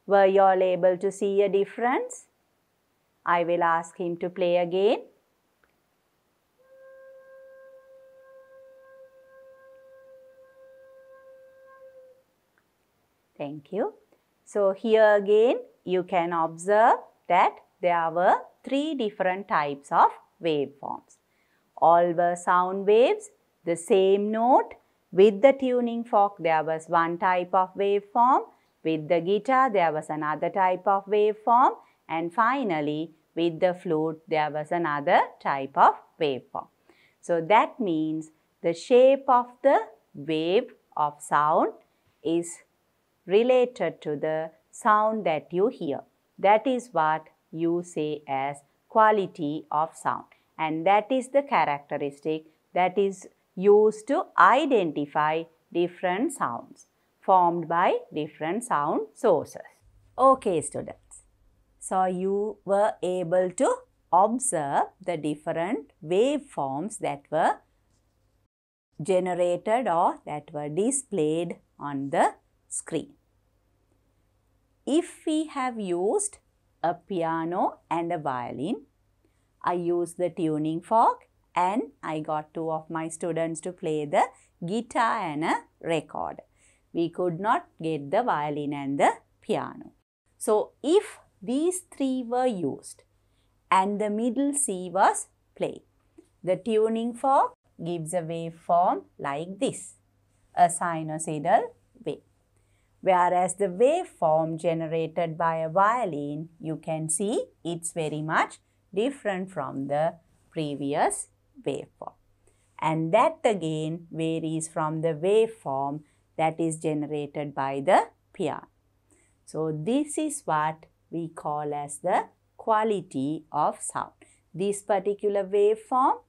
Speaker 1: Were you all able to see a difference? I will ask him to play again. Thank you. So here again you can observe that there were three different types of waveforms. All were sound waves, the same note with the tuning fork there was one type of waveform with the guitar, there was another type of waveform. And finally, with the flute, there was another type of waveform. So that means the shape of the wave of sound is related to the sound that you hear. That is what you say as quality of sound. And that is the characteristic that is used to identify different sounds formed by different sound sources. Okay students, so you were able to observe the different waveforms that were generated or that were displayed on the screen. If we have used a piano and a violin, I used the tuning fork and I got two of my students to play the guitar and a recorder we could not get the violin and the piano. So, if these three were used and the middle C was played, the tuning fork gives a waveform like this, a sinusoidal wave. Whereas the waveform generated by a violin, you can see it's very much different from the previous waveform. And that again varies from the waveform that is generated by the piano, So this is what we call as the quality of sound. This particular waveform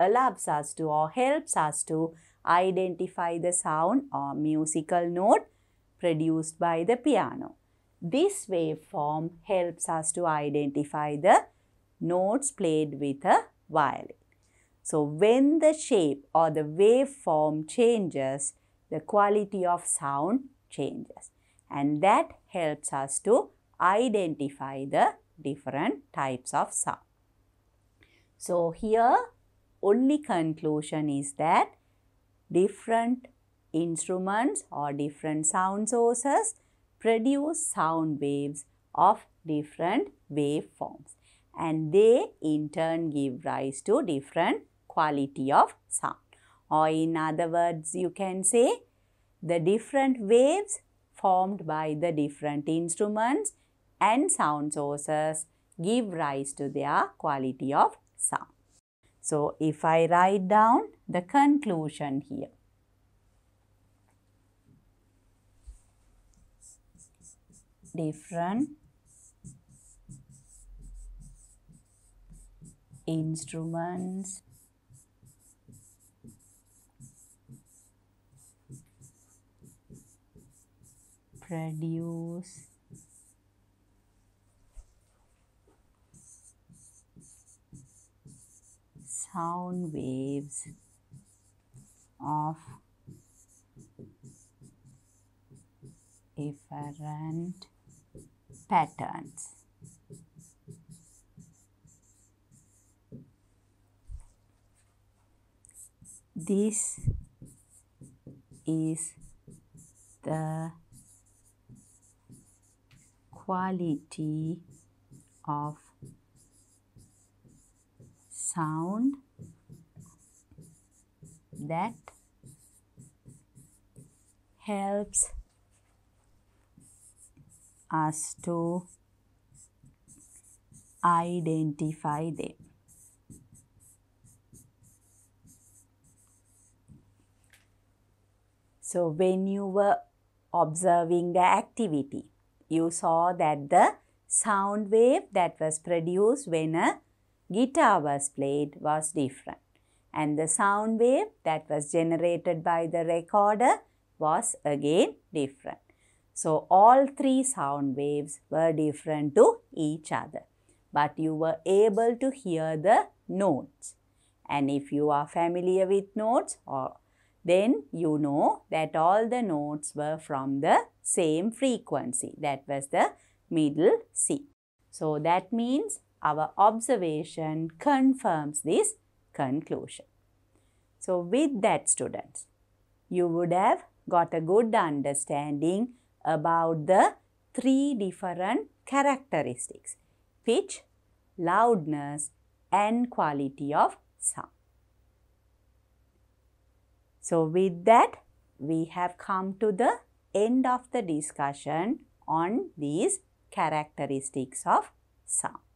Speaker 1: allows us to or helps us to identify the sound or musical note produced by the piano. This waveform helps us to identify the notes played with a violin. So when the shape or the waveform changes, the quality of sound changes and that helps us to identify the different types of sound. So here only conclusion is that different instruments or different sound sources produce sound waves of different waveforms and they in turn give rise to different quality of sound or in other words you can say the different waves formed by the different instruments and sound sources give rise to their quality of sound. So, if I write down the conclusion here. Different instruments produce sound waves of different patterns. This is the quality of sound that helps us to identify them. So, when you were observing the activity, you saw that the sound wave that was produced when a guitar was played was different and the sound wave that was generated by the recorder was again different. So, all three sound waves were different to each other, but you were able to hear the notes. And if you are familiar with notes, or, then you know that all the notes were from the same frequency. That was the middle C. So that means our observation confirms this conclusion. So with that students, you would have got a good understanding about the three different characteristics, pitch, loudness and quality of sound. So with that, we have come to the end of the discussion on these characteristics of sound.